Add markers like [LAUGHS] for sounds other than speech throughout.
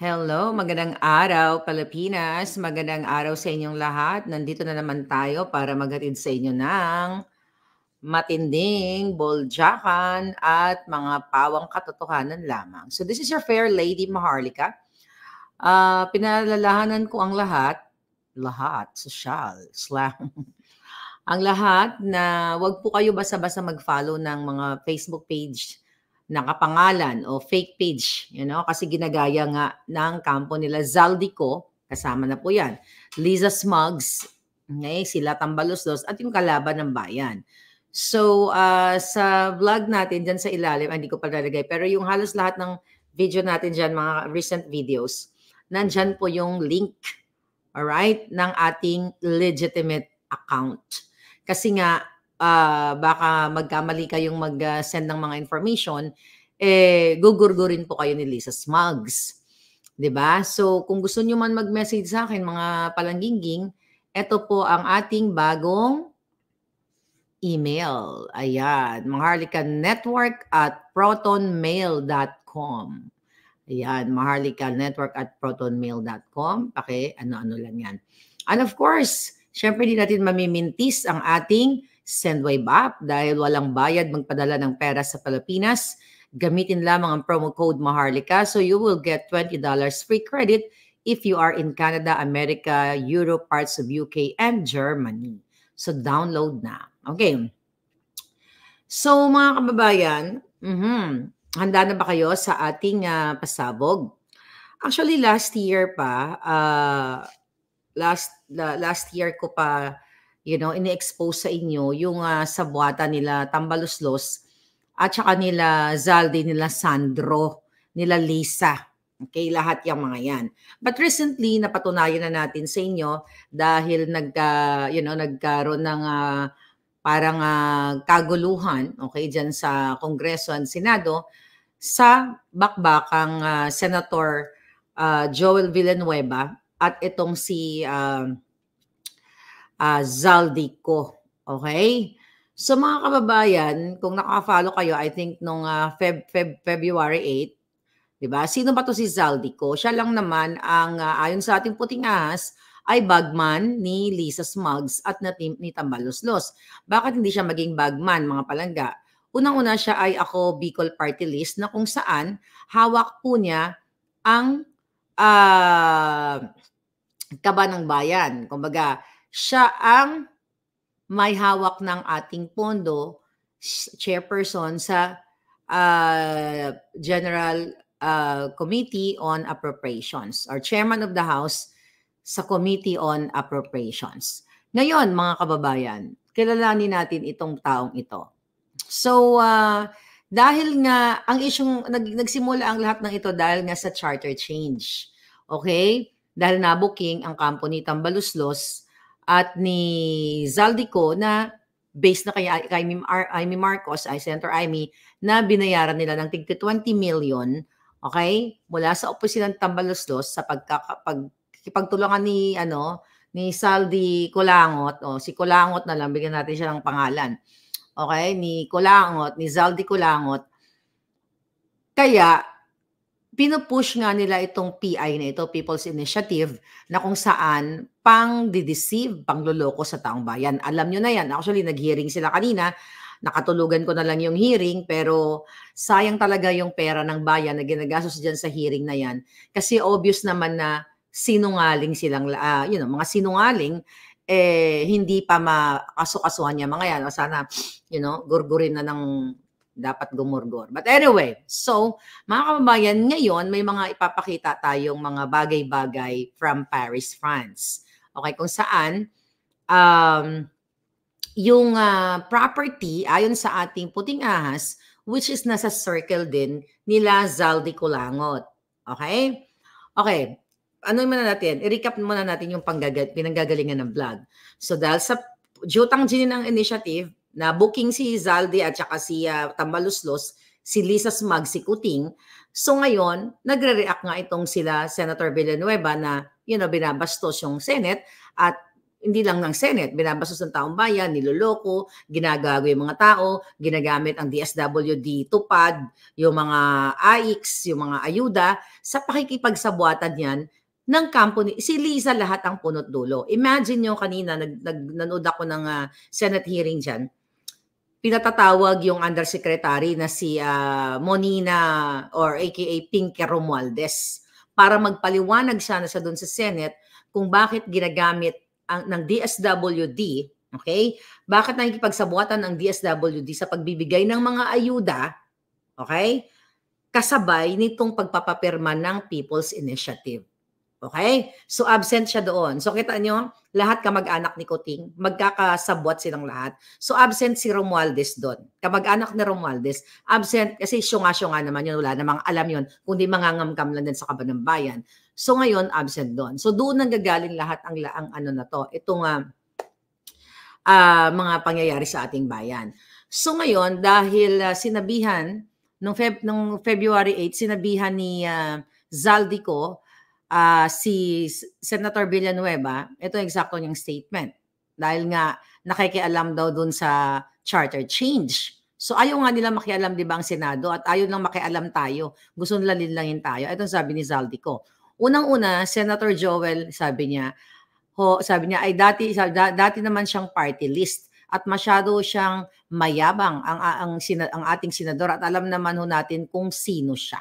Hello, magandang araw Pilipinas. Magandang araw sa inyong lahat. Nandito na naman tayo para maghatid sa inyo ng matinding boljakan at mga pawang katotohanan lamang. So this is your fair lady Maharlika. Uh, ah, pinalalahanan ko ang lahat, lahat, social, slang. [LAUGHS] ang lahat na wag po kayo basa-basa mag-follow ng mga Facebook page nakapangalan o fake page, you know, kasi ginagaya nga ng kampo nila Zaldico, kasama na po yan, Liza Smugs, okay, sila Tambalos-Dos, at yung kalaban ng bayan. So, uh, sa vlog natin dyan sa ilalim, hindi ko pa nalagay, pero yung halos lahat ng video natin dyan, mga recent videos, nandyan po yung link, alright, ng ating legitimate account. Kasi nga, uh, baka magkamali kayong mag-send ng mga information, eh, gugurgurin po kayo ni Lisa Smugs. ba diba? So, kung gusto nyo man mag-message sa akin, mga palangginging, ito po ang ating bagong email. Ayan, maharlikanetwork at protonmail.com. Ayan, maharlikanetwork at protonmail.com. Paki, ano-ano lang yan. And of course, syempre di natin mamimintis ang ating Send Wave App dahil walang bayad magpadala ng pera sa Pilipinas. Gamitin lamang ang promo code Maharlika so you will get $20 free credit if you are in Canada, America, Europe, parts of UK, and Germany. So download na. Okay. So mga kababayan, mm-hmm, handa na ba kayo sa ating uh, pasabog? Actually last year pa, uh, last uh, last year ko pa you know, ini-expose sa inyo yung uh, ah, sabwata nila Tambaloslos at saka nila Zaldi, nila Sandro, nila Lisa. Okay, lahat yung mga yan. But recently, napatunayan na natin sa inyo dahil nagka, ah, you know, nagkaroon ng uh, parang uh, kaguluhan, okay, dyan sa Kongreso at Senado, sa bakbakang uh, Senator uh, Joel Villanueva at itong si uh, uh, ah, Zaldico. Okay? So mga kababayan, kung nakafollow kayo, I think nung uh, Feb, Feb, February 8, 'di ba? Sino ba 'to si Zaldico? Siya lang naman ang uh, ayon sa ating puting ahas ay bagman ni Lisa Smugs at na, ni Tambaloslos. Bakit hindi siya maging bagman, mga palangga? Unang-una siya ay ako Bicol Party List na kung saan hawak po niya ang uh, kaba ng bayan. Kumbaga, siya ang may hawak ng ating pondo, chairperson sa uh, General uh, Committee on Appropriations or chairman of the House sa Committee on Appropriations. Ngayon, mga kababayan, kilalanin natin itong taong ito. So, uh, dahil nga, ang isyong, nag, nagsimula ang lahat ng ito dahil nga sa charter change. Okay? Dahil nabuking ang kampo ni Tambaluslos at ni Zaldico na based na kay, kay Amy Marcos, ay Senator Amy, na binayaran nila ng tigti 20 million, okay, mula sa ng Tambaluslos sa pagkakipagtulungan ni, ano, ni Saldi Kulangot, o si Kulangot na lang, bigyan natin siya ng pangalan, okay, ni Kulangot, ni Zaldi Kulangot, kaya pinupush nga nila itong PI na ito, People's Initiative, na kung saan pang pang pangloloko sa taong bayan. Alam nyo na yan. Actually, nag-hearing sila kanina. Nakatulugan ko na lang yung hearing pero sayang talaga yung pera ng bayan na ginagastos dyan sa hearing na yan. Kasi obvious naman na sinungaling silang, uh, you know, mga sinungaling eh, hindi pa makasukasuhan niya mga yan. sana, you know, gurgurin na ng dapat gumurgor. But anyway, so, mga kababayan, ngayon may mga ipapakita tayong mga bagay-bagay from Paris, France. Okay, kung saan um, yung uh, property ayon sa ating puting ahas which is nasa circle din nila Zaldi Kulangot. Okay? Okay. Ano muna natin? I-recap muna natin yung pinanggagalingan ng vlog. So dahil sa Jutang Jinin ang initiative na booking si Zaldi at saka si uh, Tambaluslos, si Lisa Smag, si Kuting, So ngayon, nagre-react nga itong sila Senator Villanueva na you know, binabastos yung Senate at hindi lang ng Senate, binabastos ng taong bayan, niloloko, ginagago yung mga tao, ginagamit ang DSWD tupad, yung mga AIX, yung mga ayuda, sa pakikipagsabuatan niyan ng company, si Lisa lahat ang punot dulo. Imagine nyo kanina, nag, nag, nanood ako ng uh, Senate hearing dyan, pinatatawag yung undersecretary na si uh, Monina or aka Pinky Romualdez para magpaliwanag sana sa doon sa Senate kung bakit ginagamit ang, ng DSWD, okay? Bakit nakikipagsabuatan ang DSWD sa pagbibigay ng mga ayuda, okay? Kasabay nitong pagpapapirma ng People's Initiative. Okay? So absent siya doon. So kita niyo, lahat kamag-anak ni Kuting, magkakasabwat silang lahat. So absent si Romualdez doon. Kamag-anak ni Romualdez, absent kasi syunga-syunga naman yun, wala namang alam yun, kundi mangangamkam lang din sa kabanang So ngayon, absent doon. So doon nanggagaling lahat ang, laang ano na to, itong uh, uh, mga pangyayari sa ating bayan. So ngayon, dahil uh, sinabihan, nung, Feb, nung February 8, sinabihan ni uh, Zaldico uh, si Senator Villanueva, ito exacto niyang statement. Dahil nga nakikialam daw dun sa charter change. So ayaw nga nila makialam, di ba, ang Senado at ayaw lang makialam tayo. Gusto nila linlangin tayo. Ito sabi ni Zaldi ko. Unang-una, Senator Joel, sabi niya, ho, sabi niya, ay dati, sabi, dati naman siyang party list at masyado siyang mayabang ang, ang, ang, ang ating senador at alam naman ho natin kung sino siya.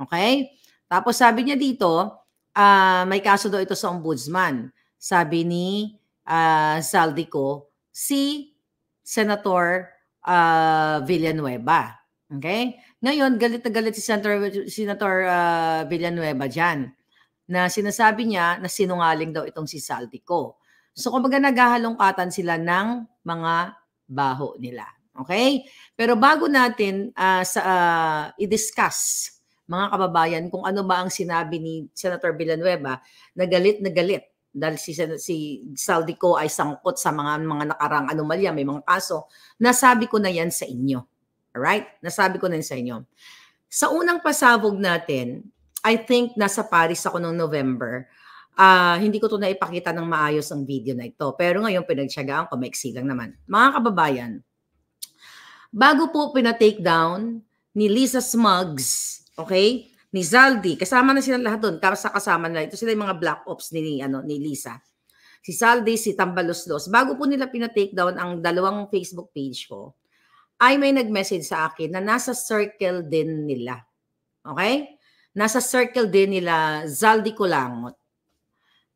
Okay? Tapos sabi niya dito, uh, may kaso daw ito sa ombudsman. Sabi ni uh, ah, Saldico, si Senator uh, Villanueva. Okay? Ngayon, galit na galit si Senator, Senator uh, Villanueva dyan na sinasabi niya na sinungaling daw itong si Saldico. So kumbaga naghahalongkatan sila ng mga baho nila. Okay? Pero bago natin uh, sa, uh, i-discuss mga kababayan kung ano ba ang sinabi ni Senator Villanueva na galit na galit dahil si, si Saldico ay sangkot sa mga mga nakarang anomalya, may mga kaso. Nasabi ko na yan sa inyo. Alright? Nasabi ko na yan sa inyo. Sa unang pasabog natin, I think nasa Paris ako noong November, uh, hindi ko to naipakita ng maayos ang video na ito. Pero ngayon pinagsiyagaan ko, maiksi lang naman. Mga kababayan, bago po pinatake down ni Lisa Smugs Okay? Ni Zaldi. Kasama na sila lahat doon. Kasi kasama nila. Ito sila yung mga black ops ni, ano, ni Lisa. Si Zaldi, si Tambaloslos. Bago po nila pinatake down ang dalawang Facebook page ko, ay may nag-message sa akin na nasa circle din nila. Okay? Nasa circle din nila Zaldi Kulangot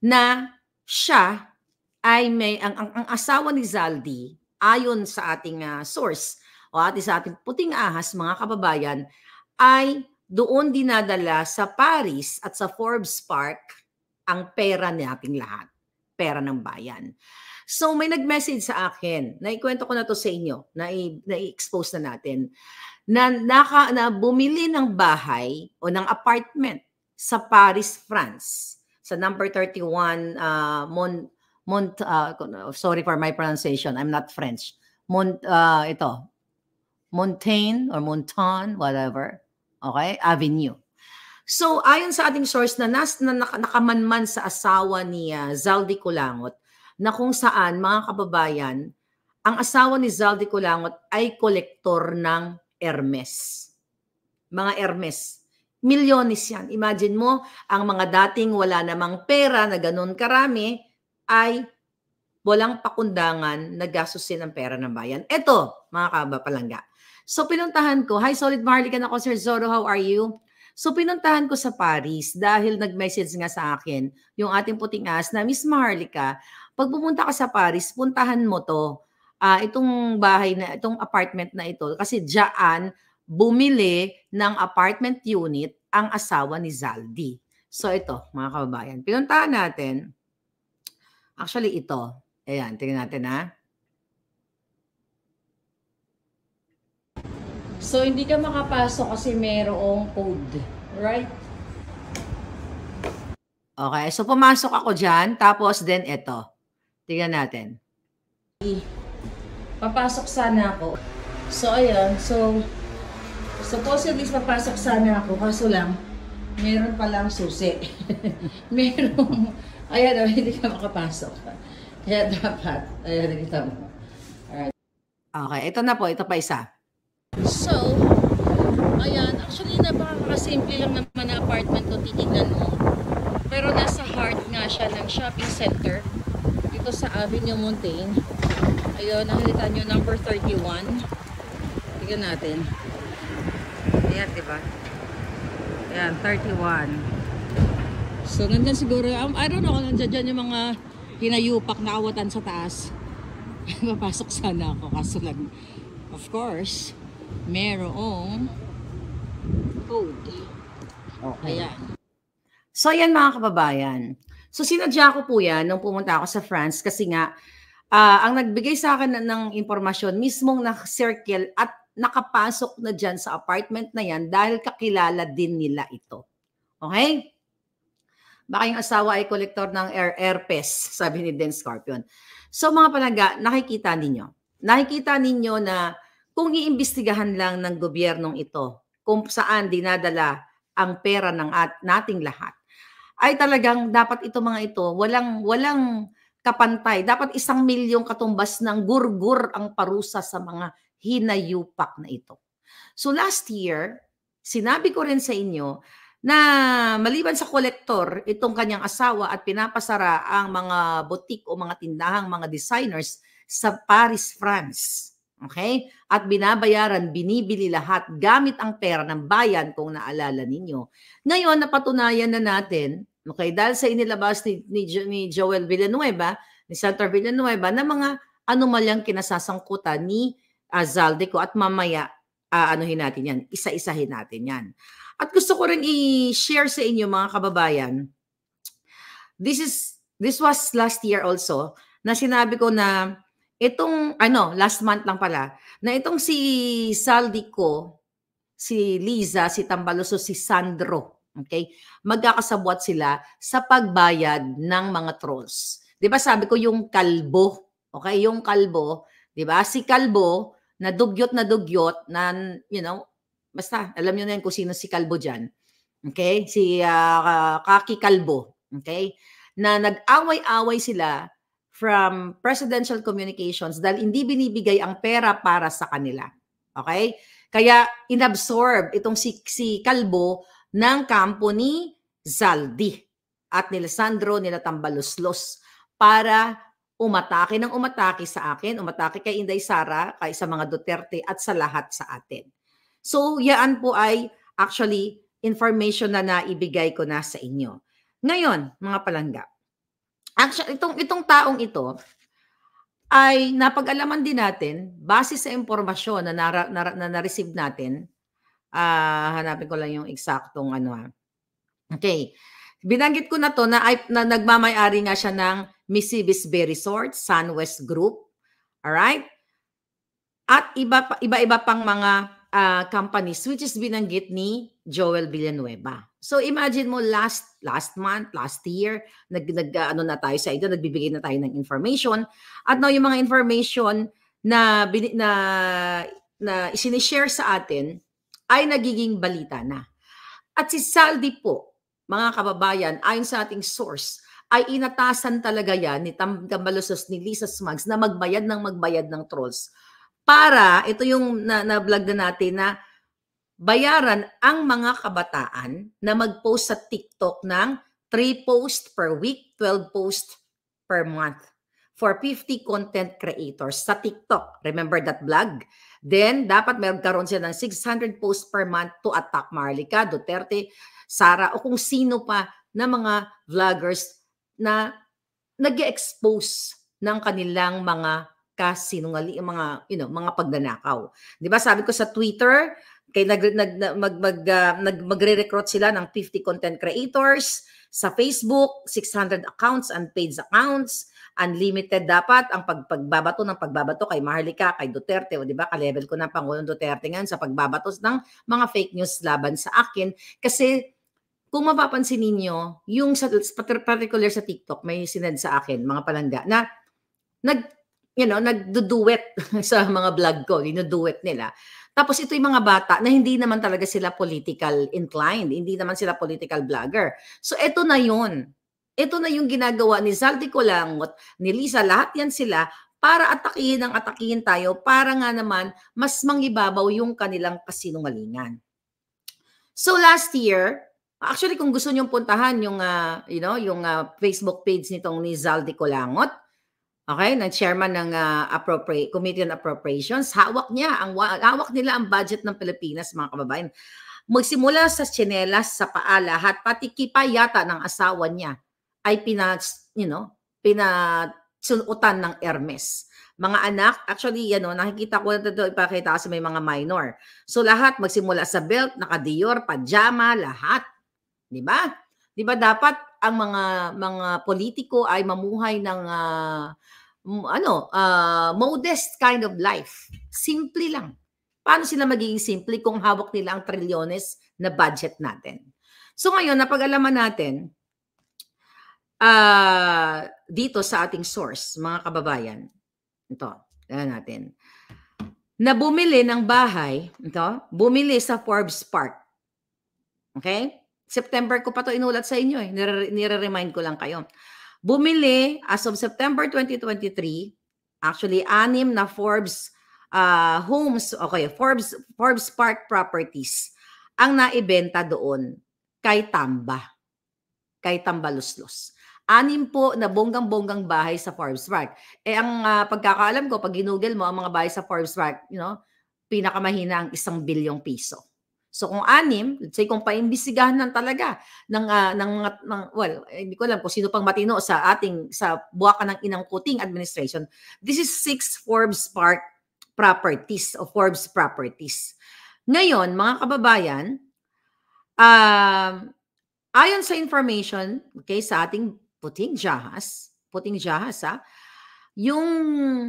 na siya ay may ang, ang, ang asawa ni Zaldi ayon sa ating uh, source o ati sa ating puting ahas mga kababayan ay doon dinadala sa Paris at sa Forbes Park ang pera ating lahat, pera ng bayan. So may nag-message sa akin, naikwento ko na to sa inyo, na na-expose na natin, na, naka, na bumili ng bahay o ng apartment sa Paris, France, sa number 31 uh, ah, Mont, Mont uh, ah, sorry for my pronunciation, I'm not French. Mont uh, ito Montaigne or Montan, whatever okay? Avenue. So, ayon sa ating source na, nas, na nakamanman sa asawa ni uh, Zaldi Kulangot, na kung saan, mga kababayan, ang asawa ni Zaldi Kulangot ay kolektor ng Hermes. Mga Hermes. Milyonis yan. Imagine mo, ang mga dating wala namang pera na ganun karami ay walang pakundangan na gastusin ang pera ng bayan. Ito, mga kabapalangga, So pinuntahan ko, Hi Solid Marlican ako, Sir Zoro, how are you? So pinuntahan ko sa Paris dahil nag-message nga sa akin yung ating puting as na Miss Maharlika, pag pumunta ka sa Paris, puntahan mo to. Uh, itong bahay na, itong apartment na ito. Kasi diyan bumili ng apartment unit ang asawa ni Zaldi. So ito, mga kababayan, pinuntahan natin. Actually ito. Ayan, tingnan natin ha. So, hindi ka makapasok kasi merong code. Right? Okay. So, pumasok ako dyan. Tapos, then, ito. Tingnan natin. Papasok sana ako. So, ayun. So, supposedly, papasok sana ako. Kaso lang, meron palang susi. [LAUGHS] meron. Ayan, oh, hindi ka makapasok. Kaya dapat, ayan, nakita mo. Alright. Okay, ito na po. Ito pa isa. So, ayan, actually napakasimple lang naman na apartment ko titignan mo. Pero nasa heart nga siya ng shopping center dito sa Avenue Mountain. Ayun, nakalitan niyo number 31. Tingnan natin. Ayun, 'di ba? Ayun, 31. So, nandyan siguro, um, I don't know kung nandiyan dyan yung mga hinayupak na awatan sa taas. Mapasok [LAUGHS] sana ako kasi lang, of course, merong code. Okay. Ayan. So, ayan mga kababayan. So, sinadya ko po yan nung pumunta ako sa France kasi nga, uh, ang nagbigay sa akin ng impormasyon, mismong na-circle at nakapasok na dyan sa apartment na yan dahil kakilala din nila ito. Okay? Baka yung asawa ay kolektor ng air herpes, sabi ni Den Scorpion. So mga panaga, nakikita ninyo. Nakikita ninyo na kung iimbestigahan lang ng gobyernong ito kung saan dinadala ang pera ng at, nating lahat ay talagang dapat ito mga ito walang walang kapantay dapat isang milyong katumbas ng gurgur ang parusa sa mga hinayupak na ito so last year sinabi ko rin sa inyo na maliban sa kolektor, itong kanyang asawa at pinapasara ang mga butik o mga tindahang mga designers sa Paris, France. Okay? At binabayaran, binibili lahat gamit ang pera ng bayan kung naalala ninyo. Ngayon, napatunayan na natin, okay, dahil sa inilabas ni, ni, ni Joel Villanueva, ni Senator Villanueva, na mga anumalyang kinasasangkutan ni Azalde ah, ko at mamaya uh, anuhin natin yan, isa-isahin natin yan. At gusto ko rin i-share sa inyo mga kababayan, this is this was last year also na sinabi ko na itong ano, last month lang pala, na itong si Saldi ko, si Liza, si Tambaloso, si Sandro, okay? Magkakasabwat sila sa pagbayad ng mga trolls. 'Di ba sabi ko yung kalbo, okay? Yung kalbo, 'di ba? Si kalbo na dugyot na dugyot na you know, basta alam niyo na yan kung sino si kalbo diyan. Okay? Si uh, Kaki Kalbo, okay? Na nag-away-away sila from presidential communications dahil hindi binibigay ang pera para sa kanila. Okay? Kaya inabsorb itong si, si Calbo ng kampo ni Zaldi at nila Sandro, nila Tambaloslos para umatake ng umatake sa akin, umatake kay Inday Sara, kay sa mga Duterte at sa lahat sa atin. So, yan po ay actually information na naibigay ko na sa inyo. Ngayon, mga palangga, Actually, itong, itong taong ito ay napag-alaman din natin base sa impormasyon na, nara, na, na na-receive natin. Uh, hanapin ko lang yung eksaktong ano ha. Ah. Okay. Binanggit ko na to na, ay, na nagmamay-ari nga siya ng Misibis Bay Resort, Sunwest Group. All right? At iba, iba-iba pang mga uh, companies which is binanggit ni Joel Villanueva. So imagine mo last last month, last year, nag, nag ah, ano na tayo sa ito, nagbibigay na tayo ng information at now yung mga information na na na isinishare sa atin ay nagiging balita na. At si Saldi po, mga kababayan, ayon sa ating source, ay inatasan talaga yan ni Tam ni Lisa Smags na magbayad ng magbayad ng trolls para ito yung na, vlog na natin na bayaran ang mga kabataan na mag-post sa TikTok ng 3 post per week, 12 post per month for 50 content creators sa TikTok. Remember that vlog? Then, dapat magkaroon siya ng 600 posts per month to attack Marlica, Duterte, Sara, o kung sino pa na mga vloggers na nag expose ng kanilang mga kasinungaling mga you know mga pagnanakaw. 'Di ba? Sabi ko sa Twitter, kay nag, nag mag, mag, uh, nag magre-recruit sila ng 50 content creators sa Facebook, 600 accounts, and paid accounts, unlimited dapat ang pag pagbabato ng pagbabato kay Maharlika, kay Duterte, di ba? Ka-level ko ng Pangulong Duterte ngayon sa pagbabatos ng mga fake news laban sa akin kasi kung mapapansin ninyo, yung sa, particular sa TikTok, may sinad sa akin, mga palangga, na nag you know, nagduduet [LAUGHS] sa mga vlog ko, dinuduet nila. Tapos ito yung mga bata na hindi naman talaga sila political inclined, hindi naman sila political blogger. So ito na yun. Ito na yung ginagawa ni Zaldi Colangot, ni Lisa, lahat yan sila para atakihin ang atakihin tayo para nga naman mas mangibabaw yung kanilang kasinungalingan. So last year, actually kung gusto niyo puntahan yung uh, you know, yung uh, Facebook page nitong ni Zaldi Colangot, okay, ng chairman ng uh, appropriate, Committee on Appropriations, hawak niya, ang, hawak nila ang budget ng Pilipinas, mga kababayan. Magsimula sa tsinelas, sa paa, lahat, pati kipa yata ng asawa niya ay pina, you know, pinasunutan ng Hermes. Mga anak, actually, yan you know, nakikita ko na ito, ipakita kasi may mga minor. So lahat, magsimula sa belt, naka-dior, pajama, lahat. Di ba? Di ba dapat ang mga mga politiko ay mamuhay ng uh, ano, uh, modest kind of life. Simple lang. Paano sila magiging simple kung hawak nila ang trilyones na budget natin? So ngayon, napag-alaman natin uh, dito sa ating source, mga kababayan, ito, alam natin, na bumili ng bahay, ito, bumili sa Forbes Park. Okay? September ko pa to inulat sa inyo eh. Nire-remind ko lang kayo bumili as of September 2023, actually anim na Forbes uh, homes, okay, Forbes Forbes Park Properties ang naibenta doon kay Tamba. Kay Tambaluslos. Anim po na bonggang-bonggang bahay sa Forbes Park. Eh ang uh, pagkakaalam ko, pag ginugel mo ang mga bahay sa Forbes Park, you know, pinakamahina ang isang bilyong piso. So kung anim, let's say kung paimbisigahan ng talaga ng uh, ng ng, well, hindi ko alam kung sino pang matino sa ating sa buwakan ng inang kuting administration. This is six Forbes Park properties o Forbes properties. Ngayon, mga kababayan, uh, ayon sa information, okay, sa ating puting jahas, puting jahas ha, ah, yung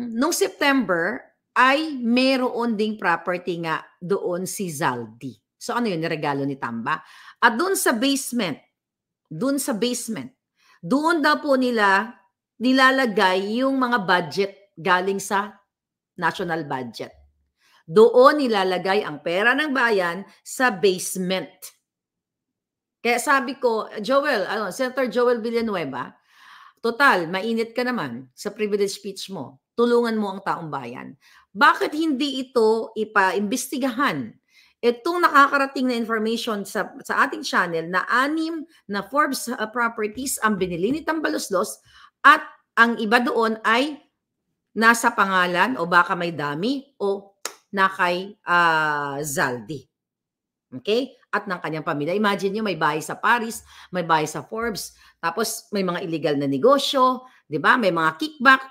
nung September ay meron ding property nga doon si Zaldi. So ano yun, regalo ni Tamba. At doon sa basement, doon sa basement, doon daw po nila nilalagay yung mga budget galing sa national budget. Doon nilalagay ang pera ng bayan sa basement. Kaya sabi ko, Joel, ano, Senator Joel Villanueva, total, mainit ka naman sa privilege speech mo. Tulungan mo ang taong bayan. Bakit hindi ito ipaimbestigahan Itong nakakarating na information sa, sa ating channel na anim na Forbes uh, properties ang binili ni Tambaloslos at ang iba doon ay nasa pangalan o baka may dami o na kay uh, Zaldi. Okay? At ng kanyang pamilya. Imagine nyo, may bahay sa Paris, may bahay sa Forbes, tapos may mga illegal na negosyo, di ba? May mga kickback.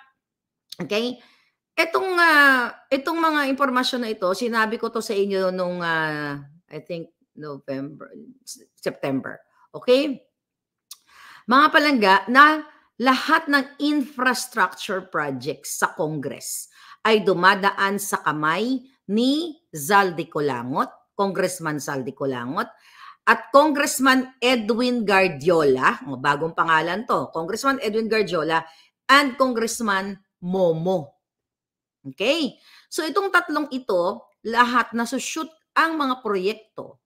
Okay? Etong uh, ah, etong mga impormasyon na ito, sinabi ko to sa inyo nung uh, I think November, September. Okay? Mga palangga na lahat ng infrastructure projects sa Congress ay dumadaan sa kamay ni Zaldi Colangot, Congressman Zaldi Colangot, at Congressman Edwin Gardiola, bagong pangalan to, Congressman Edwin Gardiola and Congressman Momo Okay? So itong tatlong ito, lahat na shoot ang mga proyekto,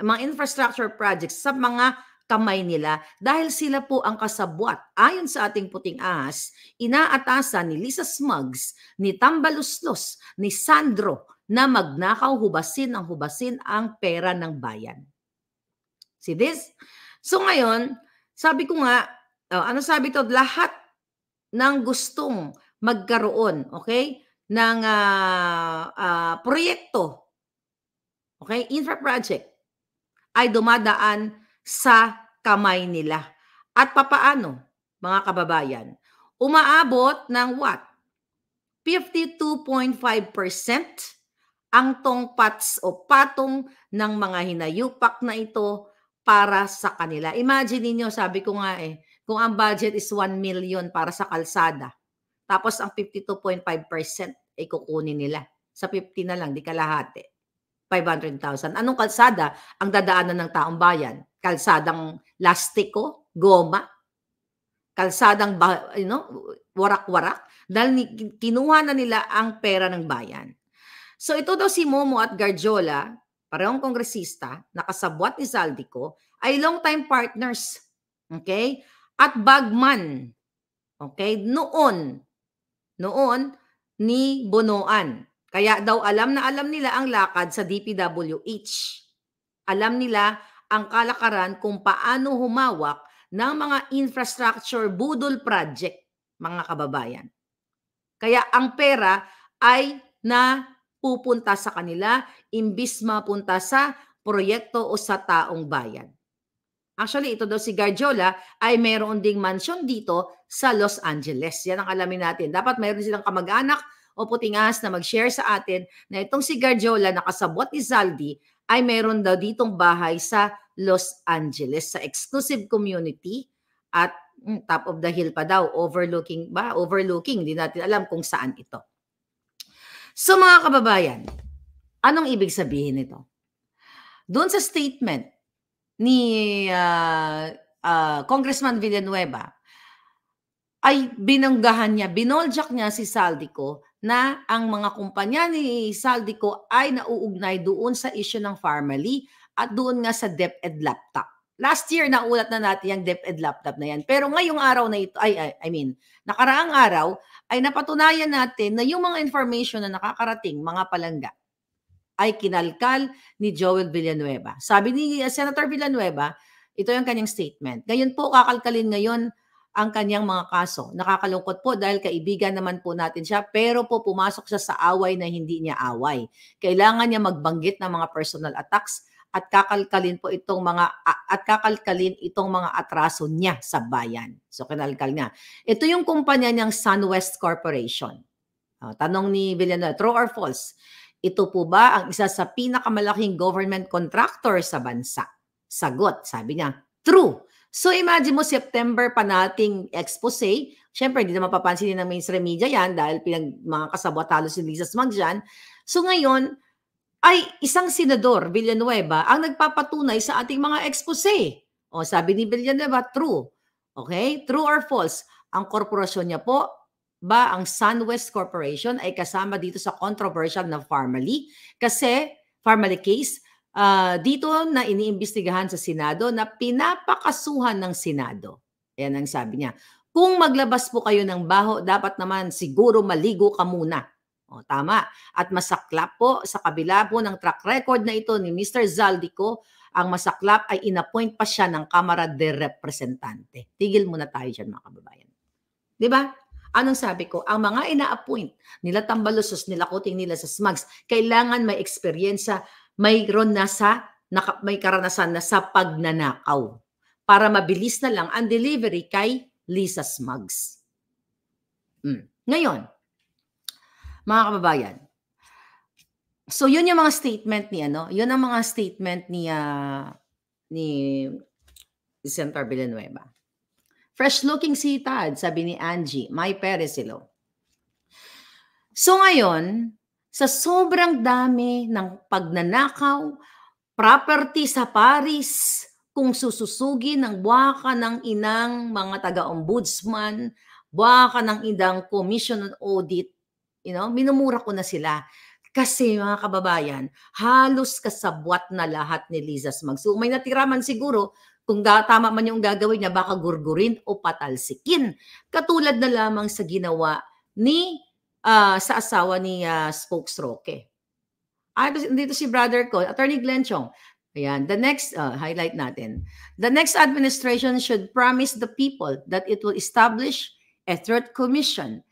ang mga infrastructure projects sa mga kamay nila dahil sila po ang kasabwat. Ayon sa ating puting ahas, inaatasan ni Lisa Smugs, ni Tambaluslos, ni Sandro na magnakaw hubasin ang hubasin ang pera ng bayan. See this? So ngayon, sabi ko nga, oh, ano sabi to? Lahat ng gustong magkaroon, okay? ng uh, uh, proyekto, okay, infra project, ay dumadaan sa kamay nila. At papaano, mga kababayan? Umaabot ng what? 52.5% ang tongpats o patong ng mga hinayupak na ito para sa kanila. Imagine niyo, sabi ko nga eh, kung ang budget is 1 million para sa kalsada, tapos ang 52.5% ay kukunin nila. Sa 50 na lang, di kalahati. 500,000. Anong kalsada ang dadaanan ng taong bayan? Kalsadang lastiko, goma, kalsadang you know, warak-warak dahil kinuha na nila ang pera ng bayan. So ito daw si Momo at Gardiola, parehong kongresista, nakasabwat ni Zaldico, ay long-time partners. Okay? At Bagman. Okay? Noon, noon ni Bonoan. Kaya daw alam na alam nila ang lakad sa DPWH. Alam nila ang kalakaran kung paano humawak ng mga infrastructure budol project, mga kababayan. Kaya ang pera ay na pupunta sa kanila imbis mapunta sa proyekto o sa taong bayan. Actually, ito daw si Gardiola ay mayroon ding mansion dito sa Los Angeles. Yan ang alamin natin. Dapat mayroon silang kamag-anak o putingas na mag-share sa atin na itong si Gardiola na kasabot ni Zaldi ay mayroon daw ditong bahay sa Los Angeles, sa exclusive community at mm, top of the hill pa daw, overlooking ba? Overlooking, hindi natin alam kung saan ito. So mga kababayan, anong ibig sabihin nito? Doon sa statement ni uh, uh, Congressman Villanueva ay binanggahan niya, binoljak niya si Saldico na ang mga kumpanya ni Saldico ay nauugnay doon sa issue ng Farmally at doon nga sa DepEd laptop. Last year, naulat na natin yung DepEd laptop na yan. Pero ngayong araw na ito, ay, I mean, nakaraang araw, ay napatunayan natin na yung mga information na nakakarating, mga palangga, ay kinalkal ni Joel Villanueva. Sabi ni Senator Villanueva, ito yung kanyang statement. Ngayon po, kakalkalin ngayon ang kanyang mga kaso. Nakakalungkot po dahil kaibigan naman po natin siya pero po pumasok siya sa away na hindi niya away. Kailangan niya magbanggit ng mga personal attacks at kakalkalin po itong mga at kakalkalin itong mga atraso niya sa bayan. So kinalkal niya. Ito yung kumpanya niyang SunWest Corporation. Uh, tanong ni Villanueva, true or false? Ito po ba ang isa sa pinakamalaking government contractor sa bansa? Sagot, sabi niya, true. So imagine mo September pa nating expose, syempre hindi na mapapansin ng mainstream media yan dahil pinag mga kasabwa si Lisa Smag dyan. So ngayon, ay isang senador, Villanueva, ang nagpapatunay sa ating mga expose. O sabi ni Villanueva, true. Okay? True or false? Ang korporasyon niya po ba ang SunWest Corporation ay kasama dito sa controversial na Farmally? Kasi Farmally case, uh, dito na iniimbestigahan sa Senado na pinapakasuhan ng Senado. Yan ang sabi niya. Kung maglabas po kayo ng baho, dapat naman siguro maligo ka muna. O, tama. At masaklap po sa kabila po ng track record na ito ni Mr. Zaldico, ang masaklap ay inappoint pa siya ng Kamara de Representante. Tigil muna tayo dyan mga kababayan. Di ba? Anong sabi ko? Ang mga ina-appoint nila Tambalusos, nila Kuting, nila sa Smugs, kailangan may eksperyensya, mayroon na sa, may karanasan na sa pagnanakaw para mabilis na lang ang delivery kay Lisa Smugs. Mm. Ngayon, mga kababayan, so yun yung mga statement ni ano, yun ang mga statement ni uh, ni Senator Villanueva. Fresh looking si Tad, sabi ni Angie. May pere silo. So ngayon, sa sobrang dami ng pagnanakaw, property sa Paris, kung sususugi ng buwaka ng inang mga taga-ombudsman, buwaka ng inang commission on audit, you know, minumura ko na sila. Kasi mga kababayan, halos kasabwat na lahat ni Lizas Smag. So may natiraman siguro kung da, tama man yung gagawin niya, baka gurgurin o patalsikin. Katulad na lamang sa ginawa ni uh, sa asawa ni uh, Spokes Roque. Ah, dito si brother ko, Attorney Glenn Chong. Ayan, the next, uh, highlight natin. The next administration should promise the people that it will establish a third commission,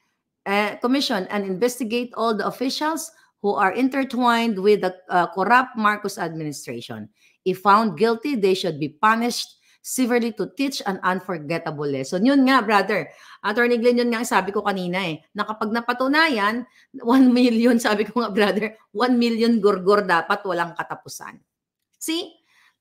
uh, commission and investigate all the officials who are intertwined with the uh, corrupt Marcos administration. If found guilty, they should be punished severely to teach an unforgettable lesson. Yun nga, brother. Attorney Glenn, yun nga sabi ko kanina eh. Na kapag napatunayan, 1 [LAUGHS] million, sabi ko nga, brother, 1 million gorgor dapat walang katapusan. See?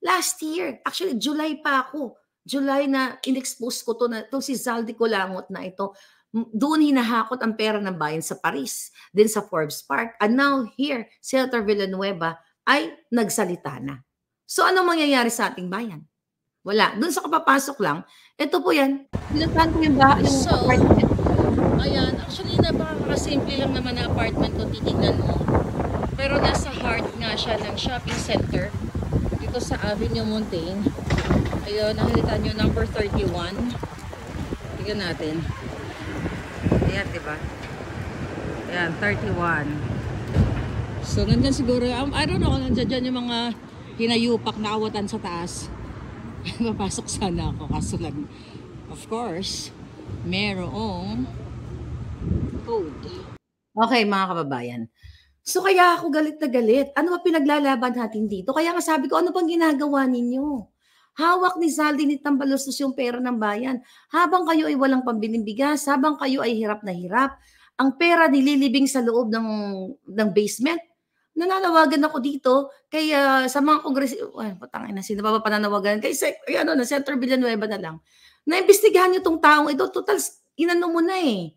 Last year, actually July pa ako. July na inexpose ko to na to si Zaldi Colangot na ito doon hinahakot ang pera ng bayan sa Paris, din sa Forbes Park. And now here, Senator Villanueva ay nagsalita na. So anong mangyayari sa ating bayan? Wala. Doon sa kapapasok lang, ito po yan. Pinuntahan ko yung bahay. So, apartment. ayan. Actually, napakasimple lang naman na apartment ko titignan mo. Pero nasa heart nga siya ng shopping center. Dito sa Avenue Montaigne. Ayun, nakikita nyo, number 31. Tignan natin. Ayan, diba? Ayan, 31. So, nandyan siguro, um, I don't know, nandyan dyan yung mga hinayupak na awatan sa taas. [LAUGHS] Papasok sana ako, kaso lang, of course, merong code. Okay, mga kababayan. So, kaya ako galit na galit. Ano ba pinaglalaban natin dito? Kaya nga sabi ko, ano bang ginagawa ninyo? Hawak ni Saldi ni Tambalustos yung pera ng bayan. Habang kayo ay walang pambiling bigas, habang kayo ay hirap na hirap, ang pera nililibing sa loob ng, ng basement. Nananawagan ako dito kay uh, sa mga kongres... Ay, patangin na, sino ba ba pananawagan? Kay Sec, ay, ano, na Center Villanueva na lang. Naimbestigahan niyo tong taong ito. Total, inano mo na eh.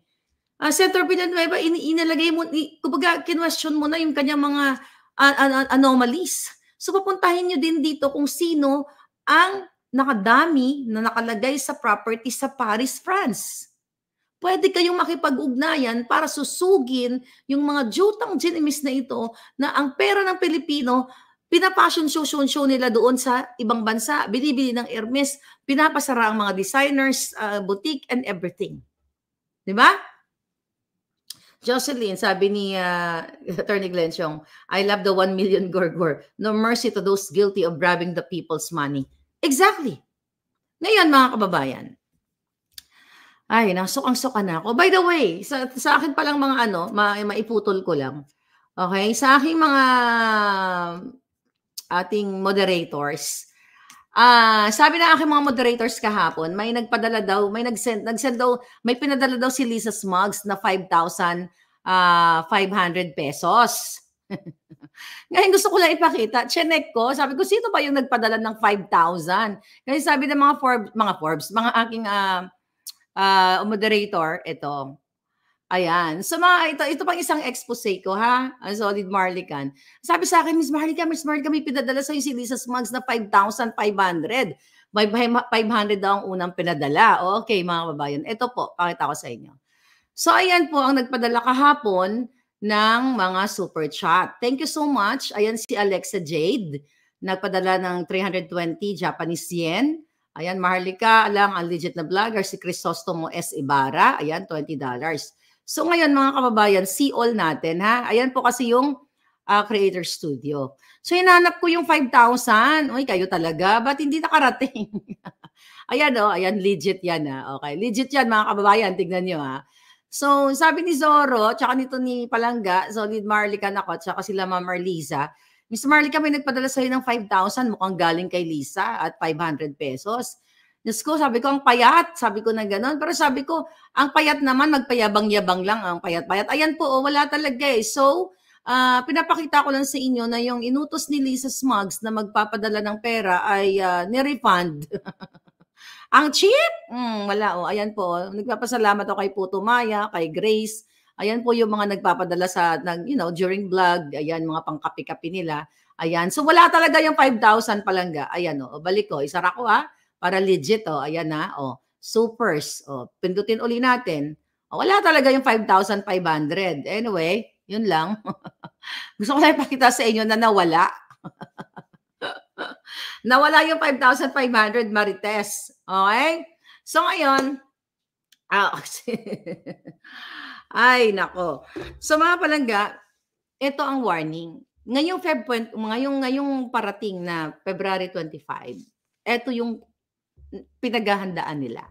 Uh, ah, Center Villanueva, in, inalagay mo, in, kumbaga, kinwestiyon mo na yung kanyang mga uh, uh, anomalies. So papuntahin niyo din dito kung sino ang nakadami na nakalagay sa property sa Paris, France. Pwede kayong makipag-ugnayan para susugin yung mga jutang ginimis na ito na ang pera ng Pilipino pinapasyon show, show, show nila doon sa ibang bansa, binibili ng Hermes, pinapasara ang mga designers, uh, boutique, and everything. Di ba? Jocelyn, sabi ni uh, [LAUGHS] Attorney Glenn Chong, I love the 1 million gorgor. No mercy to those guilty of grabbing the people's money. Exactly. Ngayon mga kababayan, ay, nasukang-suka na ako. By the way, sa, sa akin palang mga ano, ma, maiputol ko lang. Okay? Sa aking mga ating moderators, Ah, uh, sabi na aking mga moderators kahapon, may nagpadala daw, may nag-send, nag-send daw, may pinadala daw si Lisa Smugs na 5,000 uh, 500 pesos. [LAUGHS] Ngayon gusto ko lang ipakita. Chinek ko, sabi ko sino ba yung nagpadala ng 5,000? Kasi sabi ng mga Forbes, mga Forbes, mga aking uh, uh, moderator, ito. Ayan. So mga, ito, ito pang isang expose ko ha, A ah, Solid Marlican. Sabi sa akin, Miss Marlica, Miss Marlica, may pinadala sa si Lisa Smugs na 5,500. May 500 daw ang unang pinadala. Okay mga kababayan, ito po, pakita ko sa inyo. So ayan po ang nagpadala kahapon ng mga super chat. Thank you so much. Ayan si Alexa Jade, nagpadala ng 320 Japanese yen. Ayan, Marlica, alam, ang legit na vlogger, si Crisostomo S. Ibarra. Ayan, $20. So ngayon mga kababayan, see all natin ha. Ayan po kasi yung uh, Creator Studio. So hinanap ko yung 5,000. Uy, kayo talaga. Ba't hindi nakarating? [LAUGHS] ayan oh, ayan legit yan ha. Okay, legit yan mga kababayan. Tignan nyo ha. So sabi ni Zoro, tsaka nito ni Palangga, Solid ni Marlica na ko, tsaka sila Ma'am Marlisa, Miss Marlica, may nagpadala sa'yo ng 5,000. Mukhang galing kay Lisa at 500 pesos. Diyos ko, sabi ko, ang payat. Sabi ko na gano'n. Pero sabi ko, ang payat naman, magpayabang-yabang lang ang payat-payat. Ayan po, oh, wala talaga eh. So, uh, pinapakita ko lang sa inyo na yung inutos ni Lisa Smugs na magpapadala ng pera ay uh, nirefund. [LAUGHS] ang cheap? Mm, wala o. Oh. Ayan po. Oh. Nagpapasalamat ako kay Puto Maya, kay Grace. Ayan po yung mga nagpapadala sa, nag, you know, during vlog. Ayan, mga pangkapi-kapi nila. Ayan. So, wala talaga yung 5,000 palangga. Ayan o. Oh. Balik ko. Oh. Isara ko ha. Ah. Para legit, oh, ayan na, oh. Supers, oh, pindutin uli natin. Oh, wala talaga yung 5,500. Anyway, yun lang. [LAUGHS] Gusto ko lang ipakita sa inyo na nawala. [LAUGHS] nawala yung 5,500 Marites. Okay? So ngayon, ah, [LAUGHS] ay nako. So mga palangga, ito ang warning. Ngayong Feb ngayong ngayong parating na February 25. Ito yung pinaghahandaan nila.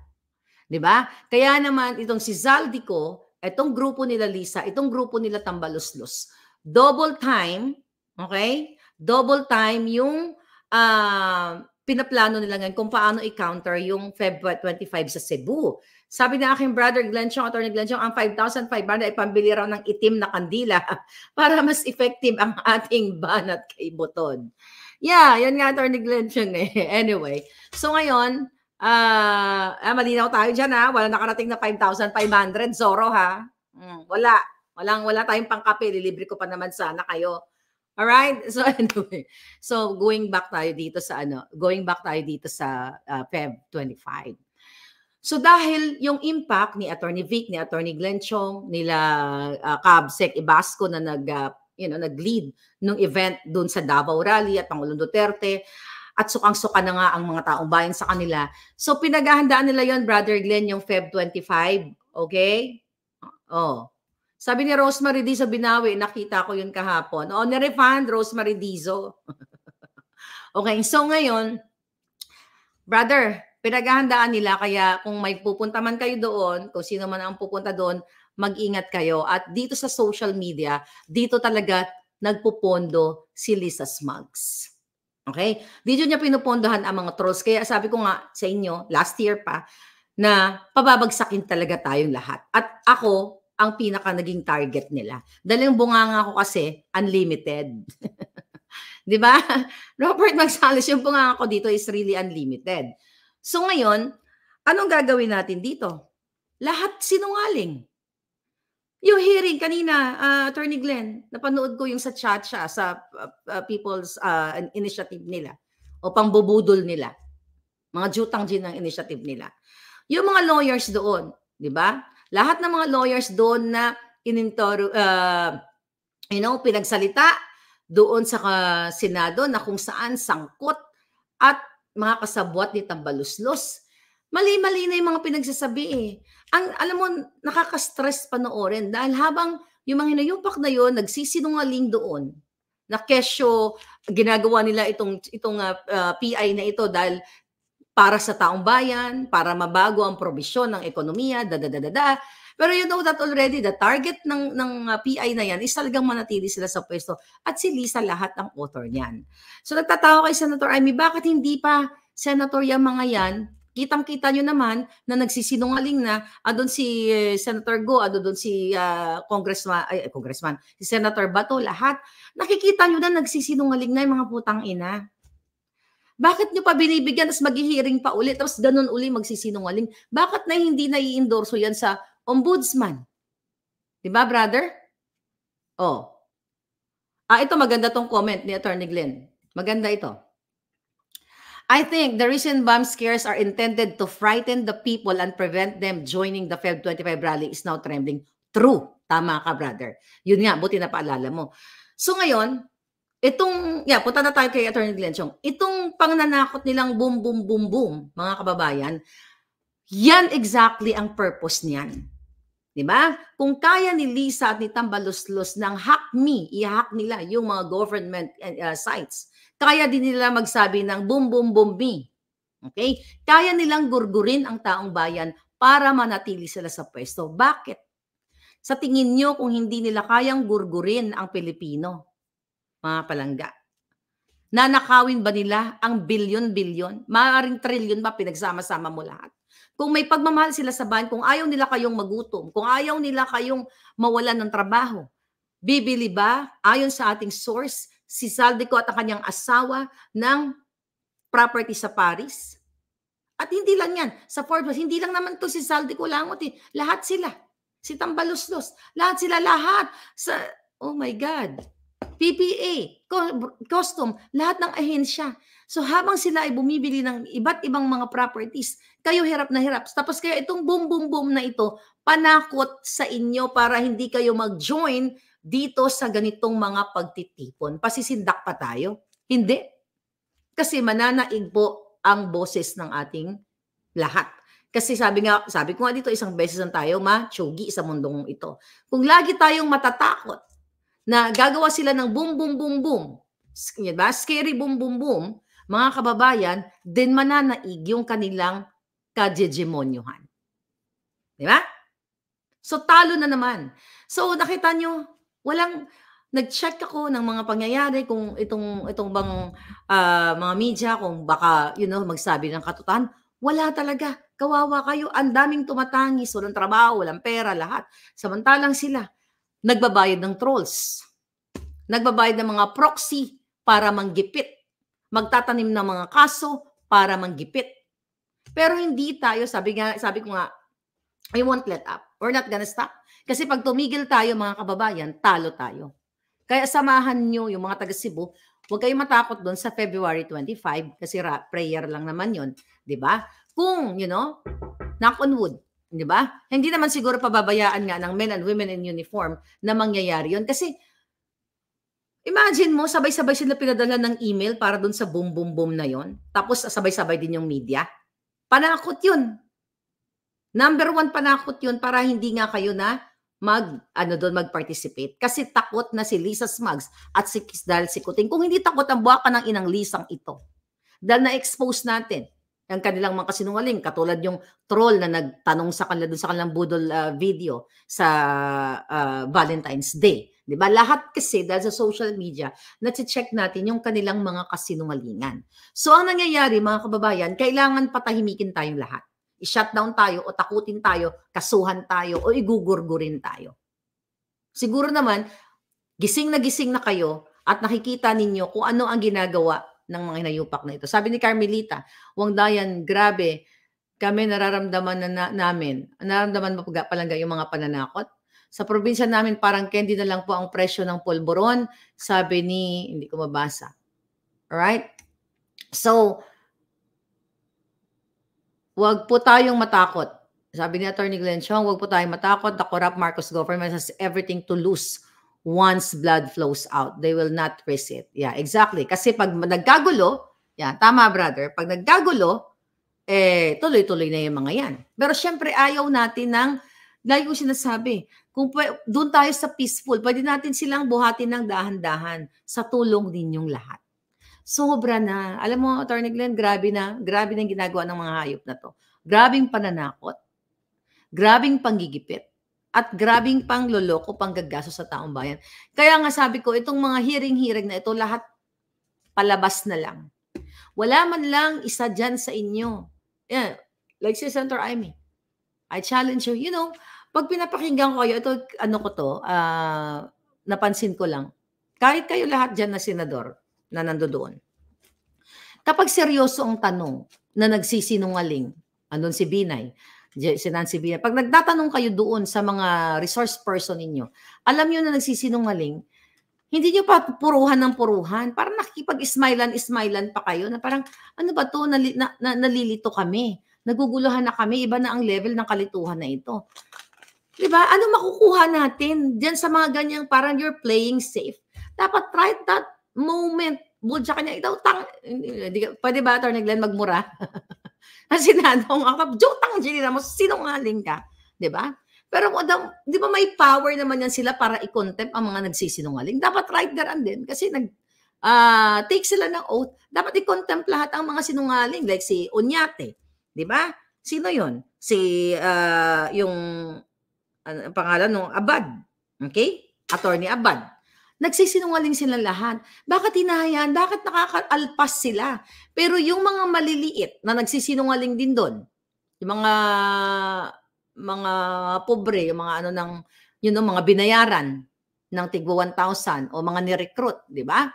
'Di ba? Kaya naman itong si Zaldico, itong grupo nila Lisa, itong grupo nila Tambaluslos, double time, okay? Double time yung uh, pinaplano nila ngayon kung paano i-counter yung February 25 sa Cebu. Sabi na aking brother Glenn Chong, attorney Glenn Chong, ang 5,500 ay pambili raw ng itim na kandila [LAUGHS] para mas effective ang ating banat kay Boton. Yeah, yun nga attorney Glenn Chong eh. [LAUGHS] Anyway, so ngayon, Ah, uh, ah, malinaw tayo diyan ha. Ah. Wala nakarating na 5,500 Zoro ha. Mm, wala. Walang wala tayong pangkape, lilibre ko pa naman sana kayo. All right? So [LAUGHS] anyway, so going back tayo dito sa ano, going back tayo dito sa uh, Feb 25. So dahil yung impact ni Attorney Vic, ni Attorney Glenn Chong, nila uh, ah, Cabsec Ibasco na nag uh, you know, nag-lead nung event doon sa Davao Rally at Pangulong Duterte at sukang-suka na nga ang mga taong bayan sa kanila. So pinaghahandaan nila yon Brother Glenn, yung Feb 25. Okay? Oh. Sabi ni Rosemary sa Binawi, nakita ko yun kahapon. O, oh, nirefund Rosemary Dizo. [LAUGHS] okay, so ngayon, brother, pinaghahandaan nila kaya kung may pupunta man kayo doon, kung sino man ang pupunta doon, mag-ingat kayo. At dito sa social media, dito talaga nagpupondo si Lisa Smugs. Okay? Video niya pinupondohan ang mga trolls. Kaya sabi ko nga sa inyo, last year pa, na pababagsakin talaga tayong lahat. At ako, ang pinaka naging target nila. Dalang bunganga ko kasi, unlimited. [LAUGHS] Di ba? [LAUGHS] Robert Magsales, yung bunganga ko dito is really unlimited. So ngayon, anong gagawin natin dito? Lahat sinungaling. Yung hearing kanina, uh, Attorney Glenn, napanood ko yung sa chat siya sa uh, uh, People's uh, Initiative nila o pambubudol nila. Mga jutang din ng initiative nila. Yung mga lawyers doon, di ba? Lahat ng mga lawyers doon na inintoro, uh, you know, pinagsalita doon sa uh, Senado na kung saan sangkot at mga kasabwat ni Tambaluslos mali-mali na yung mga pinagsasabi eh. Ang, alam mo, nakaka-stress panoorin dahil habang yung mga hinayupak na yon nagsisinungaling doon na kesyo ginagawa nila itong itong uh, ah, ah, PI na ito dahil para sa taong bayan, para mabago ang probisyon ng ekonomiya, da da da da. da. Pero you know that already the target ng ng uh, ah, PI na yan is talagang manatili sila sa pwesto at si Lisa lahat ng author niyan. So nagtatawa kay Senator Amy, bakit hindi pa senator yung mga yan kitang-kita nyo naman na nagsisinungaling na adon ah, si eh, Senator Go, adon ah, si uh, ah, Congressman, ay, Congressman, si Senator Bato, lahat. Nakikita nyo na nagsisinungaling na yung mga putang ina. Bakit nyo pa binibigyan tapos maghihiring pa ulit tapos ganun uli magsisinungaling? Bakit na hindi na i-endorso yan sa ombudsman? Di ba, brother? Oh. Ah, ito maganda tong comment ni Attorney Glenn. Maganda ito. I think the recent bomb scares are intended to frighten the people and prevent them joining the Feb 25 rally is now trending. True. Tama ka, brother. Yun nga, buti na paalala mo. So ngayon, itong, yeah, punta na tayo kay Attorney Glenn Chong. Itong pangnanakot nilang boom, boom, boom, boom, mga kababayan, yan exactly ang purpose niyan. 'di ba? Kung kaya ni Lisa at ni Tambaluslos ng hack me, i-hack nila yung mga government uh, sites kaya din nila magsabi ng boom, boom, boom, me. Okay? Kaya nilang gurgurin ang taong bayan para manatili sila sa pwesto. Bakit? Sa tingin nyo kung hindi nila kayang gurgurin ang Pilipino, mga palangga, nanakawin ba nila ang bilyon-bilyon? Maaring trilyon ba pinagsama-sama mo lahat? Kung may pagmamahal sila sa bayan, kung ayaw nila kayong magutom, kung ayaw nila kayong mawalan ng trabaho, bibili ba ayon sa ating source si Saldico at ang kanyang asawa ng property sa Paris. At hindi lang yan, sa Forbes, hindi lang naman to si Saldico Langot, eh. lahat sila. Si Tambaluslos, lahat sila, lahat. Sa, oh my God. PPA, custom, lahat ng ahensya. So habang sila ay bumibili ng iba't ibang mga properties, kayo hirap na hirap. Tapos kaya itong boom boom boom na ito, panakot sa inyo para hindi kayo mag-join dito sa ganitong mga pagtitipon, pasisindak pa tayo? Hindi. Kasi mananaig po ang boses ng ating lahat. Kasi sabi nga, sabi ko nga dito isang beses lang tayo ma machogi sa mundong ito. Kung lagi tayong matatakot na gagawa sila ng boom boom boom boom, ba? Scary boom boom boom, mga kababayan, din mananaig yung kanilang kajegemonyuhan. Di ba? So talo na naman. So nakita nyo, Walang, nag-check ako ng mga pangyayari kung itong itong bang uh, mga media kung baka you know magsabi ng katotohanan wala talaga kawawa kayo ang daming tumatangis walang trabaho walang pera lahat samantalang sila nagbabayad ng trolls nagbabayad ng mga proxy para manggipit magtatanim ng mga kaso para manggipit pero hindi tayo sabi nga sabi ko nga I won't let up we're not gonna stop kasi pag tumigil tayo mga kababayan, talo tayo. Kaya samahan nyo yung mga taga Cebu, huwag kayong matakot doon sa February 25 kasi prayer lang naman yon, 'di ba? Kung, you know, knock on wood, 'di ba? Hindi naman siguro pababayaan nga ng men and women in uniform na mangyayari yon kasi Imagine mo, sabay-sabay sila pinadala ng email para doon sa boom boom boom na yon. Tapos sabay-sabay din yung media. Panakot yun. Number one panakot yun para hindi nga kayo na mag ano doon mag-participate kasi takot na si Lisa Smugs at si Kisdal Sikuting kung hindi takot ang buwaka ng inang Lisang ito dahil na-expose natin ang kanilang mga kasinungaling katulad yung troll na nagtanong sa kanila doon sa kanilang budol uh, video sa uh, Valentine's Day 'di ba lahat kasi dahil sa social media na check natin yung kanilang mga kasinungalingan so ang nangyayari mga kababayan kailangan patahimikin tayong lahat i-shutdown tayo o takutin tayo, kasuhan tayo o igugurgurin tayo. Siguro naman, gising na gising na kayo at nakikita ninyo kung ano ang ginagawa ng mga hinayupak na ito. Sabi ni Carmelita, Wang Dayan, grabe, kami nararamdaman na, na namin, nararamdaman mo palangga yung mga pananakot. Sa probinsya namin, parang candy na lang po ang presyo ng polboron, sabi ni, hindi ko mabasa. Alright? So, Huwag po tayong matakot. Sabi ni Attorney Glenn Chong, huwag po tayong matakot. The corrupt Marcos government has everything to lose once blood flows out. They will not risk it. Yeah, exactly. Kasi pag nagkagulo, yeah, tama brother, pag nagkagulo, eh, tuloy-tuloy na yung mga yan. Pero syempre, ayaw natin ng, lagi ko sinasabi, kung doon tayo sa peaceful, pwede natin silang buhatin ng dahan-dahan sa tulong ninyong lahat sobra na. Alam mo, Attorney Glenn, grabe na. Grabe na ginagawa ng mga hayop na to. Grabing pananakot. Grabing panggigipit. At grabing pangloloko, panggagaso sa taong bayan. Kaya nga sabi ko, itong mga hearing-hearing na ito, lahat palabas na lang. Wala man lang isa dyan sa inyo. Yeah. Like si Senator Amy. I challenge you. You know, pag pinapakinggan ko kayo, ito, ano ko to, uh, napansin ko lang. Kahit kayo lahat dyan na senador, na nandoon. Kapag seryoso ang tanong na nagsisinungaling, andun si Binay, si Nancy Binay, pag nagtatanong kayo doon sa mga resource person ninyo, alam niyo na nagsisinungaling, hindi niyo pa puruhan ng puruhan. Parang nakikipag-smilean, smilean pa kayo na parang, ano ba to, nali, na, na, nalilito kami. Naguguluhan na kami, iba na ang level ng kalituhan na ito. 'Di ba? Ano makukuha natin diyan sa mga ganyang parang you're playing safe? Dapat try that moment, mood sa kanya, ikaw, tang, hindi, pwede ba, Atty. Glenn, magmura? Kasi nadong akap, joke tang, Janina mo, sinungaling ka. Di ba? Pero di ba may power naman yan sila para i-contempt ang mga nagsisinungaling? Dapat right there din. kasi nag, uh, take sila ng oath, dapat i-contempt lahat ang mga sinungaling like si Onyate, 'di ba? Sino 'yon? Si uh, yung ano, pangalan ng Abad. Okay? Attorney Abad. Nagsisinungaling silang lahat. Bakit hinahayaan? Bakit nakakaalpas sila? Pero yung mga maliliit na nagsisinungaling din doon, yung mga mga pobre, yung mga ano ng yun know, mga binayaran ng tigwo 1,000 o mga ni-recruit, di ba?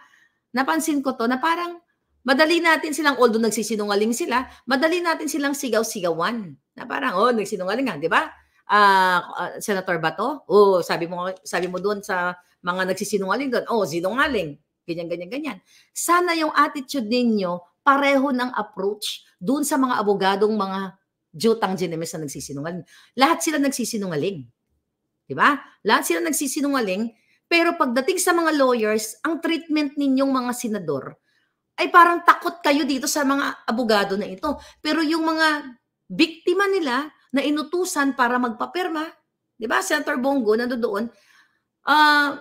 Napansin ko to na parang madali natin silang, although nagsisinungaling sila, madali natin silang sigaw-sigawan. Na parang, oh, nagsinungaling nga, di ba? uh, uh, Senator Bato? Oh, sabi mo sabi mo doon sa mga nagsisinungaling doon, oh, sinungaling. Ganyan ganyan ganyan. Sana yung attitude ninyo pareho ng approach doon sa mga abogadong mga jutang ginemes na nagsisinungaling. Lahat sila nagsisinungaling. 'Di ba? Lahat sila nagsisinungaling, pero pagdating sa mga lawyers, ang treatment ninyong mga senador ay parang takot kayo dito sa mga abogado na ito. Pero yung mga biktima nila, na inutusan para magpapirma. Di ba, Senator Bongo, nando doon, uh,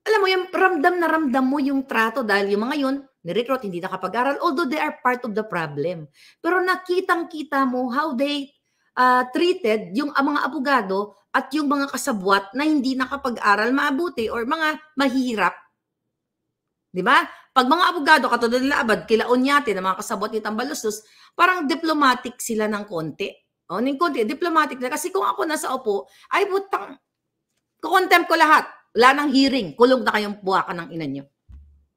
alam mo, yung ramdam na ramdam mo yung trato dahil yung mga yun, nirecruit, hindi nakapag-aral, although they are part of the problem. Pero nakitang-kita mo how they uh, treated yung uh, mga abogado at yung mga kasabwat na hindi nakapag-aral maabuti or mga mahirap. Di ba? Pag mga abogado, katulad nila abad, kilaon yate ng mga kasabwat ni Tambalustos, parang diplomatic sila ng konti. O, oh, ning kundi, diplomatic na. Kasi kung ako nasa upo, ay butang, kukontempt ko lahat. Wala nang hearing. Kulog na kayong buwakan ng ina nyo.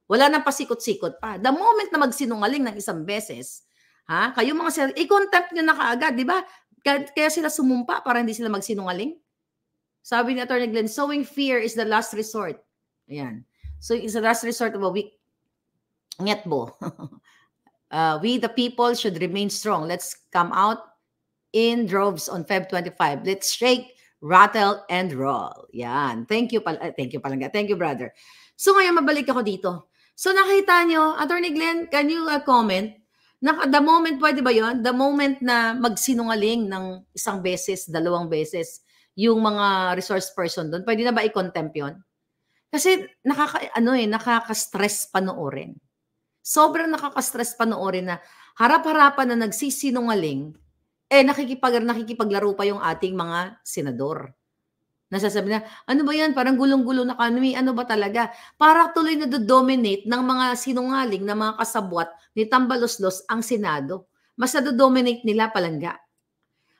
Wala nang pasikot-sikot pa. The moment na magsinungaling ng isang beses, ha, kayong mga sir, i-contempt nyo na kaagad, di ba? Kaya, sila sumumpa para hindi sila magsinungaling. Sabi ni Atty. Glenn, sowing fear is the last resort. Ayan. So it's the last resort of a weak ngitbo. [LAUGHS] uh, we the people should remain strong. Let's come out in droves on Feb 25. Let's shake, rattle, and roll. Yan. Thank you, pal thank you palangga. Thank you, brother. So ngayon, mabalik ako dito. So nakita nyo, Attorney Glenn, can you uh, comment? Na, the moment, pwede ba yon? The moment na magsinungaling ng isang beses, dalawang beses, yung mga resource person doon, pwede na ba i-contempt yon? Kasi nakaka, ano eh, nakaka-stress panoorin. Sobrang nakaka-stress panoorin na harap-harapan na nagsisinungaling eh, nakikipag, nakikipaglaro pa yung ating mga senador. Nasasabi na, ano ba yan? Parang gulong gulong na kami. Ano ba talaga? Para tuloy na dominate ng mga sinungaling, ng mga kasabwat ni Tambaloslos ang Senado. Mas na dominate nila palangga.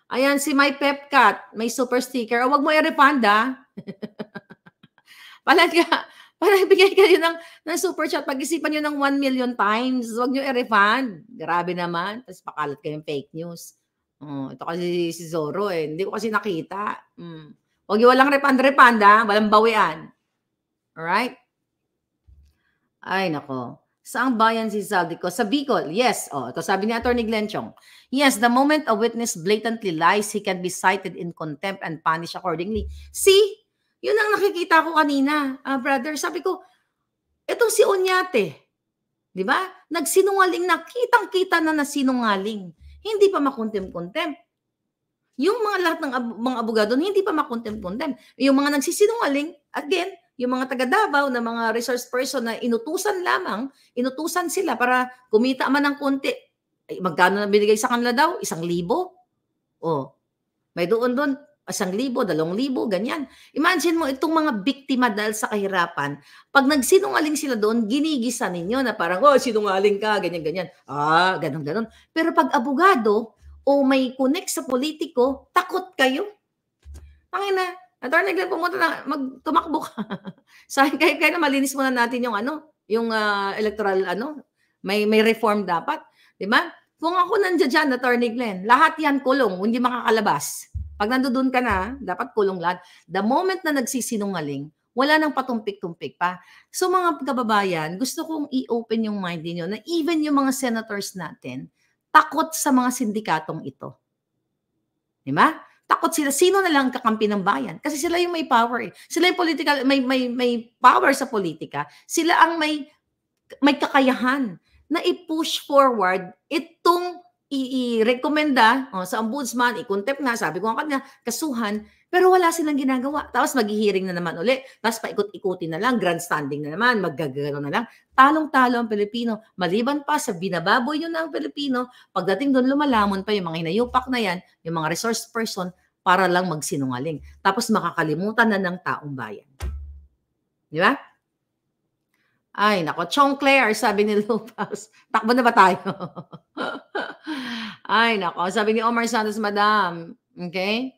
Ayan, si My Pepcat, may super sticker. O, ah, wag mo i-refund, ha? Ah. [LAUGHS] palangga, parang bigay kayo ng, ng super chat. Pag-isipan nyo ng 1 million times. Huwag nyo i-refund. Grabe naman. Tapos pakalat ng fake news. Oh, ito kasi si Zoro eh. Hindi ko kasi nakita. Mm. Huwag yung walang repand-repand ha. Walang bawian. Alright? Ay, nako. Saang bayan si Zaldico? Sa Bicol. Yes. Oh, ito sabi ni Attorney Glenn Chong. Yes, the moment a witness blatantly lies, he can be cited in contempt and punished accordingly. See? Yun ang nakikita ko kanina, uh, brother. Sabi ko, itong si Onyate, di ba? Nagsinungaling na, kitang-kita na na sinungaling hindi pa makontem-kontem. Yung mga lahat ng ab- mga abogado, hindi pa makontem-kontem. Yung mga nagsisinungaling, again, yung mga taga Davao na mga resource person na inutusan lamang, inutusan sila para kumita man ng konti. Ay, magkano na binigay sa kanila daw? Isang libo? Oh, may doon doon, isang libo, dalawang libo, ganyan. Imagine mo itong mga biktima dahil sa kahirapan, pag nagsinungaling sila doon, ginigisa ninyo na parang, oh, sinungaling ka, ganyan, ganyan. Ah, ganun, ganun. Pero pag abogado o may connect sa politiko, takot kayo. Tangin na, attorney, pumunta na, magtumakbo ka. [LAUGHS] sa kayo, kahit kaya na malinis muna natin yung ano, yung uh, electoral ano, may may reform dapat, 'di ba? Kung ako nandiyan dyan, Attorney Glenn, lahat yan kulong, hindi makakalabas. Pag nandoon ka na, dapat kulong lahat. The moment na nagsisinungaling, wala nang patumpik-tumpik pa. So mga kababayan, gusto kong i-open yung mind niyo na even yung mga senators natin, takot sa mga sindikatong ito. Di ba? Takot sila. Sino na lang kakampi ng bayan? Kasi sila yung may power. Eh. Sila yung political, may, may, may power sa politika. Sila ang may, may kakayahan na i-push forward itong i-recommenda oh, sa ombudsman, i-contempt na, sabi ko nga kanya, kasuhan, pero wala silang ginagawa. Tapos maghihiring na naman uli. Tapos paikot-ikuti na lang, grandstanding na naman, maggagano na lang. Talong-talo ang Pilipino. Maliban pa sa binababoy nyo na ang Pilipino, pagdating doon lumalamon pa yung mga hinayupak na yan, yung mga resource person, para lang magsinungaling. Tapos makakalimutan na ng taong bayan. Di ba? Ay, nako. Chong Claire, sabi ni Lupas. Takbo na ba tayo? [LAUGHS] Ay, nako. Sabi ni Omar Santos, Madam. Okay?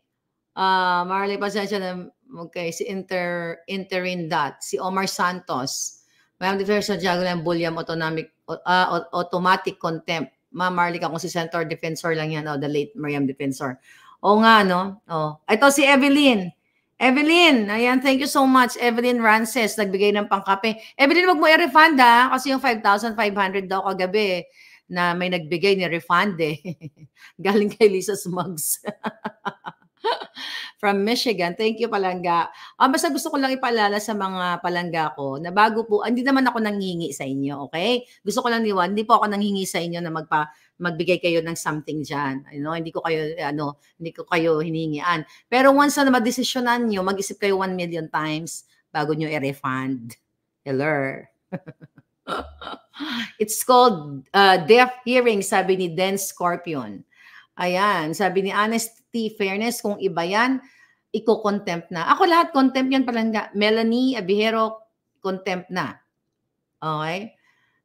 Uh, Marley, pasensya na. Okay, si Inter, Interin Dot. Si Omar Santos. Ma'am, Defender Santiago ng Bulliam Autonomic, uh, Automatic Contempt. Ma'am Marley, kung si Center Defensor lang yan, oh, the late Mariam Defensor. Oo nga, no? Oh. Ito si Evelyn. Evelyn, ayan, thank you so much. Evelyn Rances, nagbigay ng pangkape. Evelyn, wag mo i-refund ha, kasi yung 5,500 daw kagabi na may nagbigay ni refund eh. [LAUGHS] Galing kay Lisa Smugs. [LAUGHS] From Michigan. Thank you, Palangga. Ah, basta gusto ko lang ipaalala sa mga palangga ko na bago po, ah, hindi naman ako nanghingi sa inyo, okay? Gusto ko lang niwan, hindi po ako nanghingi sa inyo na magpa magbigay kayo ng something diyan. You know, hindi ko kayo ano, hindi ko kayo hiningian. Pero once na madesisyonan niyo, mag-isip kayo 1 million times bago niyo i-refund. Hello. [LAUGHS] It's called uh, deaf hearing, sabi ni Dan Scorpion. Ayan, sabi ni Honesty, Fairness, kung iba yan, iko-contempt na. Ako lahat, contempt yan pala. Melanie Abihero, contempt na. Okay?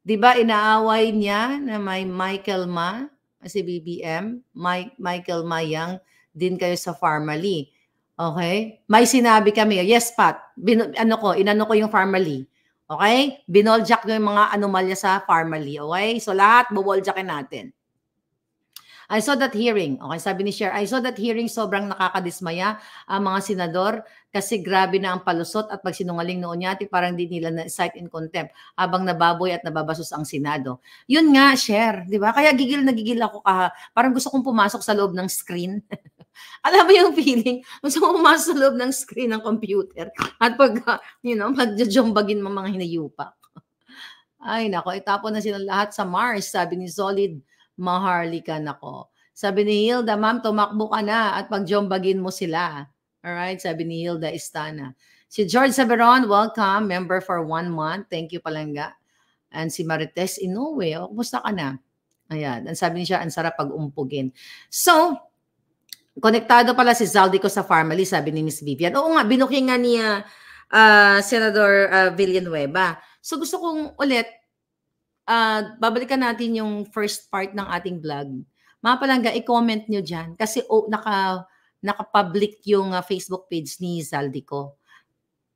'Di ba inaaway niya na may Michael Ma si BBM, Mike Michael Mayang din kayo sa Farmally. Okay? May sinabi kami, yes Pat, bin, ano ko, inano ko yung Farmally. Okay? Binoljak ko yung mga anomalya sa Farmally. Okay? So lahat, bowoljakin natin. I saw that hearing. Okay, sabi ni Cher, I saw that hearing sobrang nakakadismaya ang mga senador kasi grabe na ang palusot at pagsinungaling noon niya at parang di nila na cite in contempt habang nababoy at nababasos ang Senado. Yun nga, Cher, di ba? Kaya gigil na gigil ako kaha. Parang gusto kong pumasok sa loob ng screen. [LAUGHS] Alam mo yung feeling? Gusto kong pumasok sa loob ng screen ng computer at pag, you know, magjojombagin mga mga hinayupa. Ay, nako, itapon na silang lahat sa Mars, sabi ni Solid maharlikan ako. Sabi ni Hilda, ma'am, tumakbo ka na at pagjombagin mo sila. Alright, sabi ni Hilda Istana. Si George Saberon, welcome, member for one month. Thank you palangga. And si Marites Inoue, oh, kumusta ka na? Ayan, ang sabi niya, ang sarap pag-umpugin. So, konektado pala si Zaldi ko sa family, sabi ni Miss Vivian. Oo nga, binukingan niya uh, ah, Senador uh, Villanueva. So gusto kong ulit uh, babalikan natin yung first part ng ating vlog. Mga palangga, i-comment nyo dyan. Kasi oh, naka, naka-public yung uh, Facebook page ni Zaldico.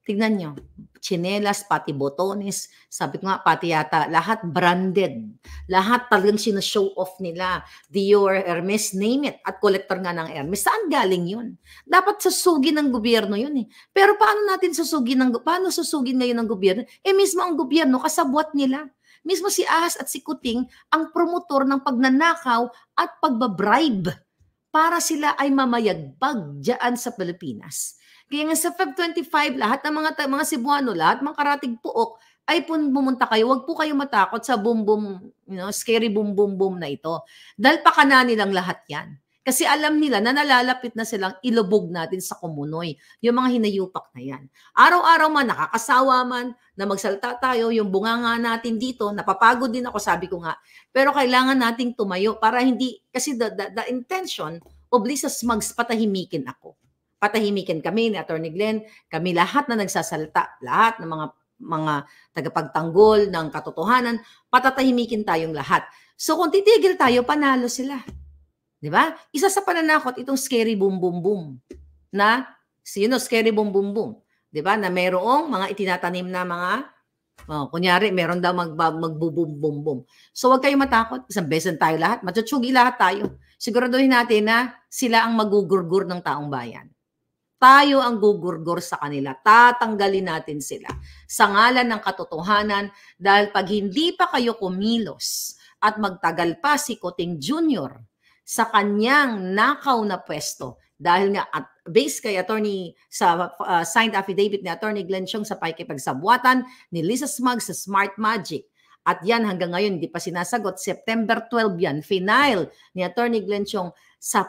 Tignan nyo. Chinelas, pati botones. Sabi ko nga, pati yata. Lahat branded. Lahat talagang sinashow off nila. Dior, Hermes, name it. At collector nga ng Hermes. Saan galing yun? Dapat susugi ng gobyerno yun eh. Pero paano natin susugi ng, paano susugin ngayon ng gobyerno? Eh mismo ang gobyerno, kasabwat nila. Mismo si Ahas at si Kuting ang promotor ng pagnanakaw at pagbabribe para sila ay mamayagpag dyan sa Pilipinas. Kaya nga sa Feb 25, lahat ng mga, mga Cebuano, lahat mga karatig puok, ay pun pumunta kayo. Huwag po kayo matakot sa boom boom, you know, scary boom boom boom na ito. Dahil pakana nilang lahat yan. Kasi alam nila na nalalapit na silang ilubog natin sa kumunoy. Yung mga hinayupak na yan. Araw-araw man, nakakasawa man, na magsalta tayo, yung bunganga natin dito, napapagod din ako, sabi ko nga. Pero kailangan nating tumayo para hindi, kasi the, the, the intention of Lisa Smugs, patahimikin ako. Patahimikin kami ni Attorney Glenn, kami lahat na nagsasalta, lahat ng mga mga tagapagtanggol ng katotohanan, patatahimikin tayong lahat. So kung titigil tayo, panalo sila. Di ba? Isa sa pananakot itong scary boom boom boom na sino scary boom boom boom. Di ba? Na merong mga itinatanim na mga Oh, kunyari, meron daw mag, boom boom boom. So, huwag kayong matakot. Isang beses tayo lahat. Matsutsugi lahat tayo. Siguraduhin natin na sila ang magugurgur ng taong bayan. Tayo ang gugurgur sa kanila. Tatanggalin natin sila sa ngalan ng katotohanan dahil pag hindi pa kayo kumilos at magtagal pa si Koting Jr., sa kanyang nakaw na pwesto dahil nga at based kay attorney sa uh, signed affidavit ni attorney Glenn Chong sa pakikipagsabwatan ni Lisa Smug sa Smart Magic at yan hanggang ngayon hindi pa sinasagot September 12 yan final ni attorney Glenn Chong sa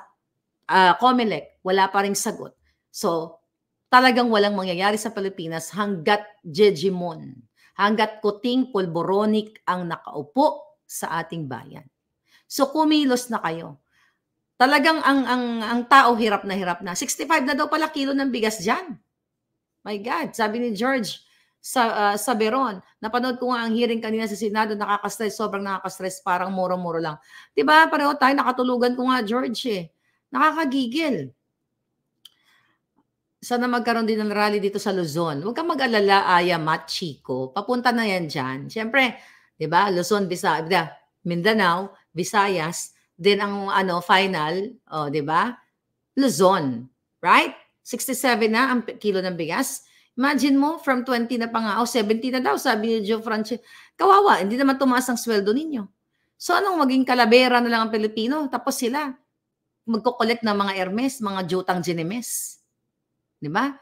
uh, COMELEC wala pa ring sagot so talagang walang mangyayari sa Pilipinas hanggat Jejimon hanggat kuting polboronic ang nakaupo sa ating bayan so kumilos na kayo Talagang ang, ang, ang tao hirap na hirap na. 65 na daw pala kilo ng bigas diyan. My God, sabi ni George sa, uh, sa Beron, napanood ko nga ang hearing kanina sa Senado, nakaka-stress, sobrang nakaka-stress, parang muro-muro lang. 'Di ba? pareho tayo, nakatulugan ko nga, George eh. Nakakagigil. Sana magkaroon din ng rally dito sa Luzon. Huwag kang mag-alala, Aya, Matt, Chico. Papunta na yan dyan. Siyempre, di ba, Luzon, Bisa, Mindanao, Visayas, Then ang ano final, oh, 'di ba? Luzon, right? 67 na ang kilo ng bigas. Imagine mo, from 20 na pa nga, oh, 70 na daw, sabi ni Joe Francis. Kawawa, hindi naman tumaas ang sweldo ninyo. So anong maging kalabera na lang ang Pilipino? Tapos sila, magko-collect ng mga Hermes, mga Jotang Genemes. Di ba?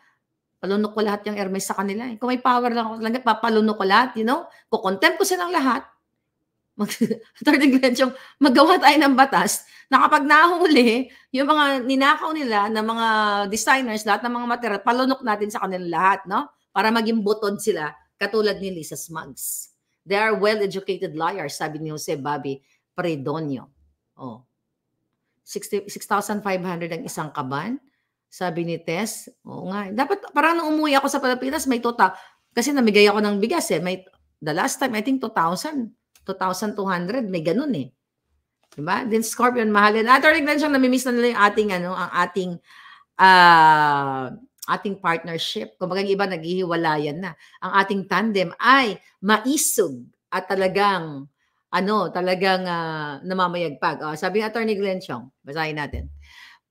Palunok ko lahat yung Hermes sa kanila. Eh. Kung may power lang ako talaga, papalunok ko lahat, you know? Kukontempt ko silang lahat mag, [LAUGHS] Attorney Glenchong, maggawa tayo ng batas na kapag nahuli, yung mga ninakaw nila ng mga designers, lahat ng mga material, palunok natin sa kanila lahat, no? Para maging butod sila, katulad ni Lisa Smugs. They are well-educated liars, sabi ni Jose Bobby Predonio. Oh. 6,500 ang isang kaban, sabi ni Tess. Oo nga. Dapat, parang nung umuwi ako sa Pilipinas, may total. Kasi namigay ako ng bigas eh. May, the last time, I think 2,000 2,200, may ganun eh. Diba? Then Scorpion, mahal din. At Rick Lensong, namimiss na nila yung ating, ano, ang ating, uh, ating partnership. Kung bagang iba, naghihiwalayan na. Ang ating tandem ay maisog at talagang, ano, talagang uh, namamayagpag. Oh, sabi ng Attorney Glenn Chong, basahin natin.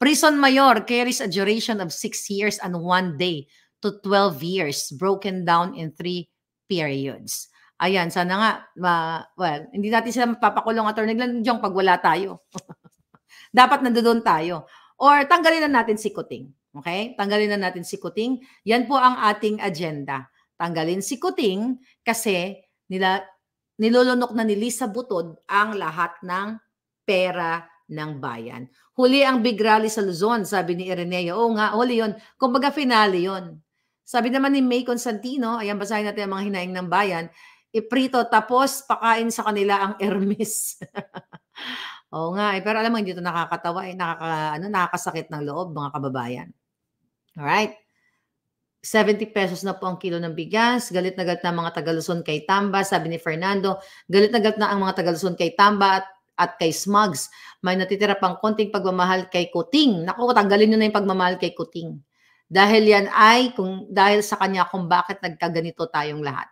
Prison mayor carries a duration of 6 years and 1 day to 12 years, broken down in 3 periods. Ayan, sana nga, ma, well, hindi natin sila mapapakulong attorney Glandyong pag wala tayo. [LAUGHS] Dapat nandoon tayo. Or tanggalin na natin si Kuting. Okay? Tanggalin na natin si Kuting. Yan po ang ating agenda. Tanggalin si Kuting kasi nila, nilulunok na ni Lisa Butod ang lahat ng pera ng bayan. Huli ang big rally sa Luzon, sabi ni Ireneo. Oo nga, huli yun. Kumbaga finale yun. Sabi naman ni May Constantino, ayan basahin natin ang mga hinaing ng bayan, iprito tapos pakain sa kanila ang Hermes. [LAUGHS] Oo nga, eh, pero alam mo dito nakakatawa, eh, nakaka, ano, nakakasakit ng loob mga kababayan. All right. 70 pesos na po ang kilo ng bigas. Galit na galit na mga Tagaluson kay Tamba, sabi ni Fernando. Galit na galit na ang mga Tagaluson kay Tamba at, at kay Smugs. May natitira pang konting pagmamahal kay Kuting. Naku, tanggalin nyo na yung pagmamahal kay Kuting. Dahil yan ay, kung, dahil sa kanya kung bakit nagkaganito tayong lahat.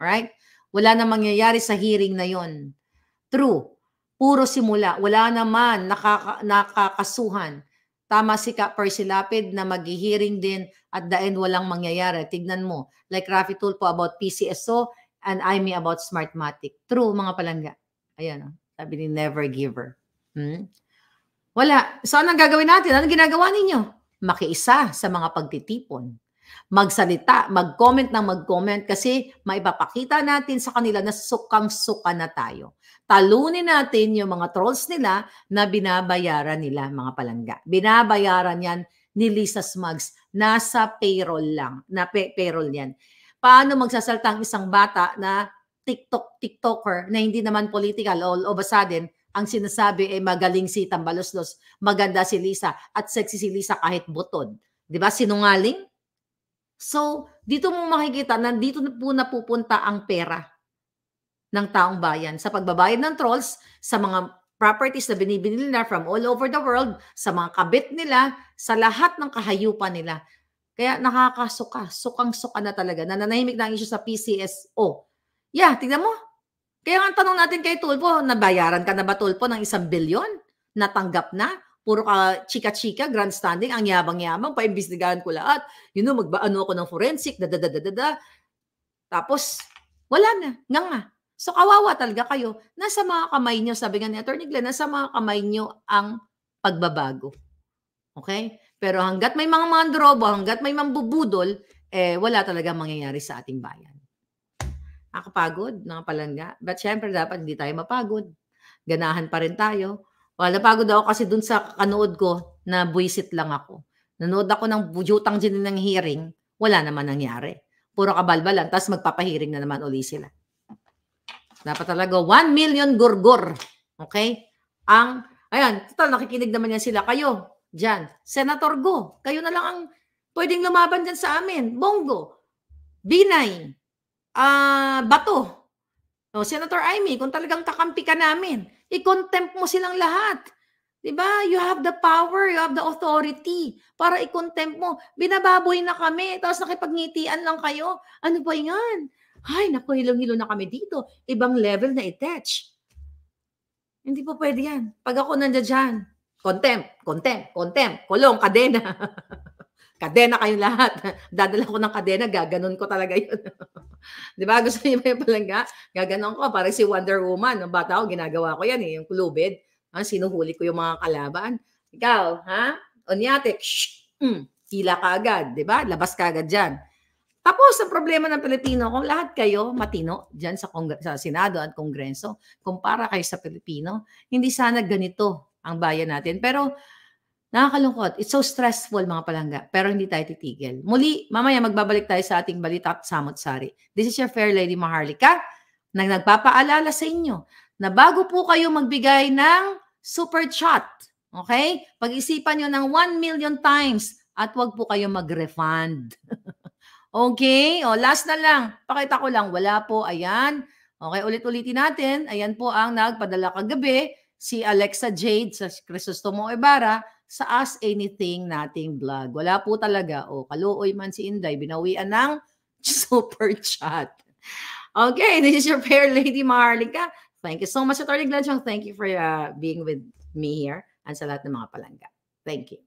Right? Wala na mangyayari sa hearing na yon. True. Puro simula. Wala naman nakaka- nakakasuhan. Tama si Ka Percy Lapid na mag-hearing din at the end walang mangyayari. Tignan mo. Like Rafi Tulpo about PCSO and I me about Smartmatic. True, mga palangga. Ayan, oh. sabi ni Never Giver. Hmm? Wala. So, anong gagawin natin? Anong ginagawa ninyo? Makiisa sa mga pagtitipon magsalita, mag-comment ng mag-comment kasi maipapakita natin sa kanila na sukang-suka na tayo. Talunin natin yung mga trolls nila na binabayaran nila mga palangga. Binabayaran yan ni Lisa Smugs. Nasa payroll lang. Na pay- payroll yan. Paano magsasalta ang isang bata na TikTok, TikToker na hindi naman political all of a sudden ang sinasabi ay magaling si Tambaloslos, maganda si Lisa at sexy si Lisa kahit butod. 'Di ba? Sinungaling? So, dito mo makikita na dito na po napupunta ang pera ng taong bayan sa pagbabayad ng trolls, sa mga properties na binibili nila from all over the world, sa mga kabit nila, sa lahat ng kahayupan nila. Kaya nakakasuka, sukang-suka na talaga. Nananahimik na ang issue sa PCSO. Yeah, tignan mo. Kaya ang tanong natin kay Tulpo, nabayaran ka na ba Tulpo ng isang bilyon? Natanggap na? puro ka chika-chika, grandstanding, ang yabang-yabang, paimbestigahan ko lahat. You know, magbaano ako ng forensic, da da da da da. Tapos, wala na, nga nga. So kawawa talaga kayo. Nasa mga kamay nyo, sabi nga ni Attorney Glenn, nasa mga kamay nyo ang pagbabago. Okay? Pero hanggat may mga mandrobo, hanggat may mambubudol, eh, wala talaga mangyayari sa ating bayan. Nakapagod, nakapalanga. But syempre, dapat hindi tayo mapagod. Ganahan pa rin tayo Oh, napagod ako kasi dun sa kanood ko na buisit lang ako. Nanood ako ng Jutang din ng hearing, wala naman nangyari. Puro kabalbalan, tapos magpapahiring na naman uli sila. Dapat talaga 1 million gurgur. Okay? Ang, ayan, total nakikinig naman yan sila. Kayo, dyan. Senator Go, kayo na lang ang pwedeng lumaban dyan sa amin. Bongo, Binay, ah uh, Bato, o, oh, Senator Amy, kung talagang kakampi ka namin, I-contempt mo silang lahat. 'Di ba? You have the power, you have the authority para i-contempt mo. Binababoy na kami, tapos nakipagngitian lang kayo. Ano ba 'yan? Ay, naku, hilong-hilo na kami dito. Ibang level na attach. Hindi po pwede yan. Pag ako nandiyan dyan, contempt, contempt, contempt, kulong, kadena. [LAUGHS] kadena kayong lahat. [LAUGHS] Dadala ko ng kadena, gaganon ko talaga yun. [LAUGHS] di ba? Gusto niyo ba yung palangga? Gaganon ko. Parang si Wonder Woman. Nung bata ako, ginagawa ko yan eh. Yung kulubid. Ha? Ah, sinuhuli ko yung mga kalaban. Ikaw, ha? Onyate, shh, mm, kila ka agad. Di ba? Labas ka agad dyan. Tapos, ang problema ng Pilipino, kung lahat kayo matino dyan sa, Cong- sa Senado at Kongreso, kumpara kayo sa Pilipino, hindi sana ganito ang bayan natin. Pero Nakakalungkot. It's so stressful mga palangga, pero hindi tayo titigil. Muli, mamaya magbabalik tayo sa ating balita at samot sari. This is your fair lady Maharlika na nagpapaalala sa inyo na bago po kayo magbigay ng super chat, okay? Pag-isipan nyo ng 1 million times at wag po kayo mag-refund. [LAUGHS] okay? O, last na lang. Pakita ko lang. Wala po. Ayan. Okay, ulit-ulitin natin. Ayan po ang nagpadala kagabi si Alexa Jade sa Crisostomo Ibarra sa Ask Anything nating vlog. Wala po talaga. O, oh, kaluoy man si Inday, binawian ng [LAUGHS] super chat. Okay, this is your fair lady Maharlika. Thank you so much, Attorney Glenchong. Thank you for uh, being with me here and sa lahat ng mga palangga. Thank you.